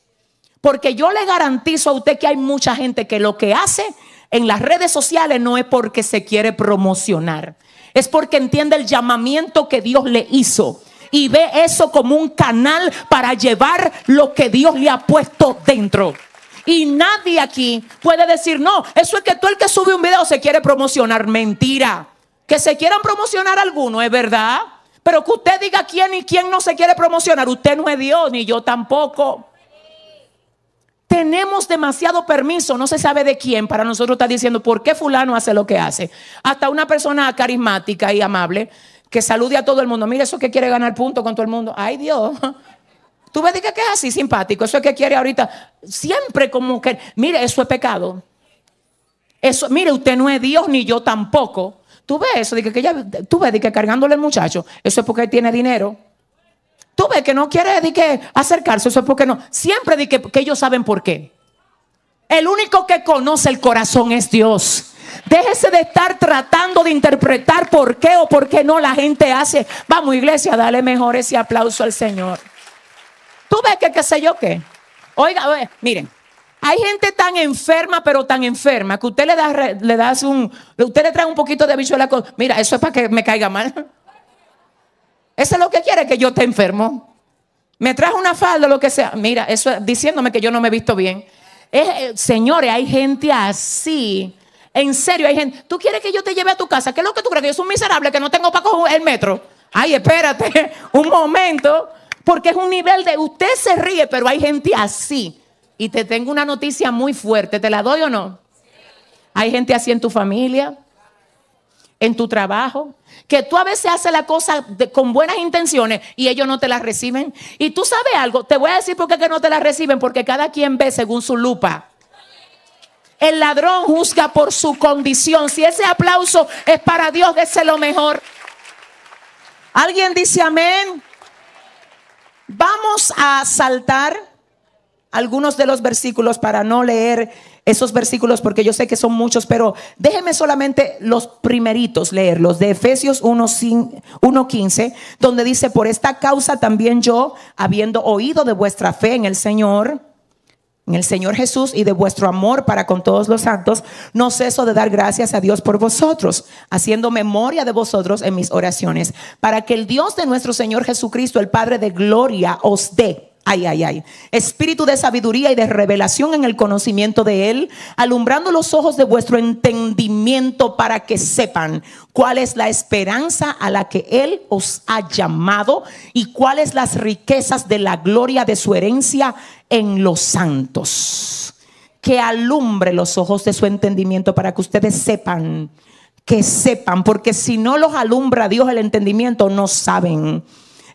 Porque yo le garantizo a usted que hay mucha gente que lo que hace en las redes sociales no es porque se quiere promocionar, es porque entiende el llamamiento que Dios le hizo y ve eso como un canal para llevar lo que Dios le ha puesto dentro. Y nadie aquí puede decir, no, eso es que tú el que sube un video se quiere promocionar. Mentira. Que se quieran promocionar algunos, es verdad. Pero que usted diga quién y quién no se quiere promocionar. Usted no es Dios, ni yo tampoco. Tenemos demasiado permiso, no se sabe de quién, para nosotros está diciendo por qué fulano hace lo que hace. Hasta una persona carismática y amable que salude a todo el mundo. mire, eso que quiere ganar punto con todo el mundo. Ay Dios. Tú ves, que es así, simpático. Eso es que quiere ahorita. Siempre como que... Mire, eso es pecado. Eso, mire, usted no es Dios ni yo tampoco. Tú ves eso, de que, tú ves que cargándole al muchacho. Eso es porque tiene dinero. Tú ves que no quiere di que, acercarse, eso es porque no. Siempre di que, ellos saben por qué. El único que conoce el corazón es Dios. Déjese de estar tratando de interpretar por qué o por qué no la gente hace. Vamos, iglesia, dale mejor ese aplauso al Señor. Tú ves que qué sé yo qué. Oiga, miren, hay gente tan enferma, pero tan enferma, que usted le da, le das un, usted le trae un poquito de aviso a la Mira, eso es para que me caiga mal. Eso es lo que quiere que yo te enfermo. Me trajo una falda, lo que sea. Mira, eso diciéndome que yo no me he visto bien. Eh, señores, hay gente así. En serio, hay gente. ¿Tú quieres que yo te lleve a tu casa? ¿Qué es lo que tú crees? Que yo soy un miserable que no tengo para coger el metro. Ay, espérate, un momento. Porque es un nivel de. Usted se ríe, pero hay gente así. Y te tengo una noticia muy fuerte. ¿Te la doy o no? Hay gente así en tu familia en tu trabajo, que tú a veces haces la cosa con buenas intenciones y ellos no te las reciben. Y tú sabes algo, te voy a decir por qué no te la reciben, porque cada quien ve según su lupa. El ladrón juzga por su condición. Si ese aplauso es para Dios, es lo mejor. ¿Alguien dice amén? Vamos a saltar algunos de los versículos para no leer esos versículos porque yo sé que son muchos, pero déjenme solamente los primeritos leerlos, de Efesios 1.15, donde dice, por esta causa también yo, habiendo oído de vuestra fe en el Señor, en el Señor Jesús y de vuestro amor para con todos los santos, no ceso de dar gracias a Dios por vosotros, haciendo memoria de vosotros en mis oraciones, para que el Dios de nuestro Señor Jesucristo, el Padre de Gloria, os dé Ay, ay, ay. Espíritu de sabiduría y de revelación en el conocimiento de Él, alumbrando los ojos de vuestro entendimiento para que sepan cuál es la esperanza a la que Él os ha llamado y cuáles las riquezas de la gloria de su herencia en los santos. Que alumbre los ojos de su entendimiento para que ustedes sepan, que sepan, porque si no los alumbra Dios el entendimiento, no saben.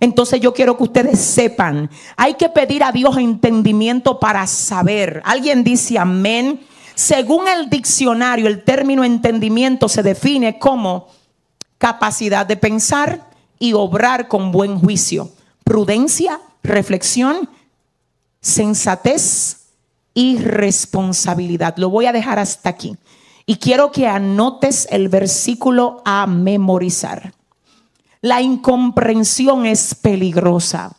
Entonces yo quiero que ustedes sepan, hay que pedir a Dios entendimiento para saber. Alguien dice amén. Según el diccionario, el término entendimiento se define como capacidad de pensar y obrar con buen juicio, prudencia, reflexión, sensatez y responsabilidad. Lo voy a dejar hasta aquí. Y quiero que anotes el versículo a memorizar. La incomprensión es peligrosa.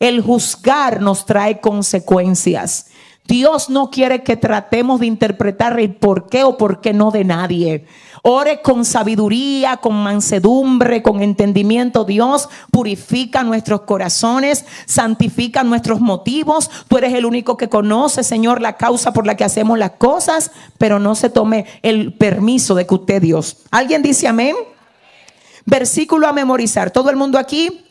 El juzgar nos trae consecuencias. Dios no quiere que tratemos de interpretar el por qué o por qué no de nadie. Ore con sabiduría, con mansedumbre, con entendimiento. Dios purifica nuestros corazones, santifica nuestros motivos. Tú eres el único que conoce, Señor, la causa por la que hacemos las cosas, pero no se tome el permiso de que usted Dios. ¿Alguien dice amén? Versículo a memorizar. Todo el mundo aquí.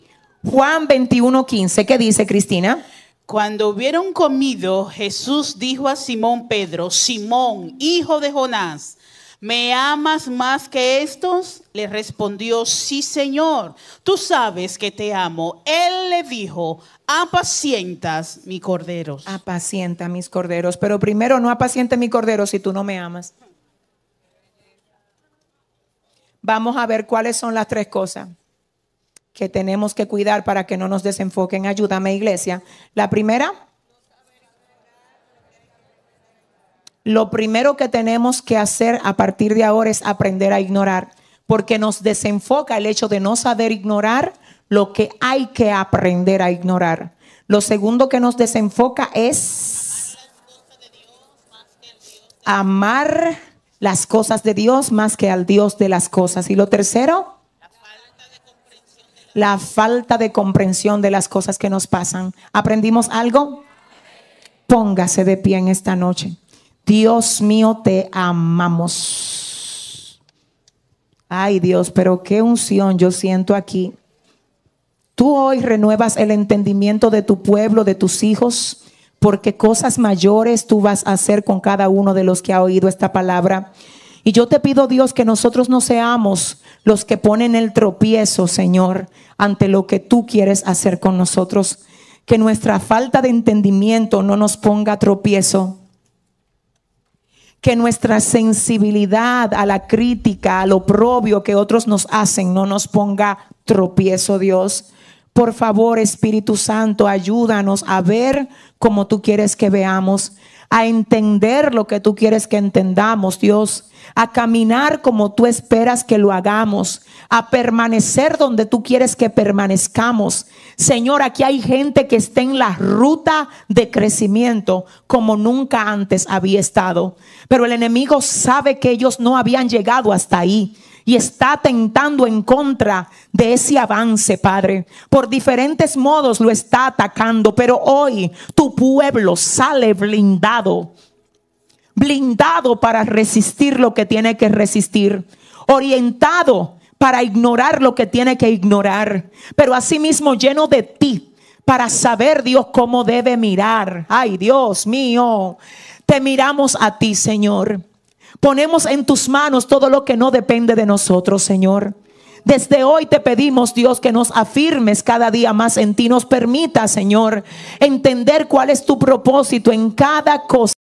Juan 15, ¿Qué dice Cristina? Cuando hubieron comido, Jesús dijo a Simón Pedro, Simón, hijo de Jonás, ¿me amas más que estos? Le respondió, sí, Señor, tú sabes que te amo. Él le dijo, apacientas mis corderos. Apacienta mis corderos, pero primero no apacienta mi cordero, si tú no me amas vamos a ver cuáles son las tres cosas que tenemos que cuidar para que no nos desenfoquen. Ayúdame, iglesia. La primera, lo primero que tenemos que hacer a partir de ahora es aprender a ignorar, porque nos desenfoca el hecho de no saber ignorar lo que hay que aprender a ignorar. Lo segundo que nos desenfoca es amar las cosas de Dios más que al Dios de las cosas. Y lo tercero, la falta de comprensión de las cosas que nos pasan. ¿Aprendimos algo? Póngase de pie en esta noche. Dios mío, te amamos. Ay Dios, pero qué unción yo siento aquí. Tú hoy renuevas el entendimiento de tu pueblo, de tus hijos porque cosas mayores tú vas a hacer con cada uno de los que ha oído esta palabra. Y yo te pido, Dios, que nosotros no seamos los que ponen el tropiezo, Señor, ante lo que tú quieres hacer con nosotros. Que nuestra falta de entendimiento no nos ponga tropiezo. Que nuestra sensibilidad a la crítica, al oprobio que otros nos hacen, no nos ponga tropiezo, Dios. Por favor, Espíritu Santo, ayúdanos a ver como tú quieres que veamos, a entender lo que tú quieres que entendamos, Dios, a caminar como tú esperas que lo hagamos, a permanecer donde tú quieres que permanezcamos. Señor, aquí hay gente que está en la ruta de crecimiento como nunca antes había estado, pero el enemigo sabe que ellos no habían llegado hasta ahí y está tentando en contra de ese avance, Padre. Por diferentes modos lo está atacando, pero hoy tu pueblo sale blindado, blindado para resistir lo que tiene que resistir, orientado para ignorar lo que tiene que ignorar, pero asimismo lleno de ti para saber Dios cómo debe mirar. Ay, Dios mío, te miramos a ti, Señor. Ponemos en tus manos todo lo que no depende de nosotros, Señor. Desde hoy te pedimos, Dios, que nos afirmes cada día más en ti. Nos permita, Señor, entender cuál es tu propósito en cada cosa.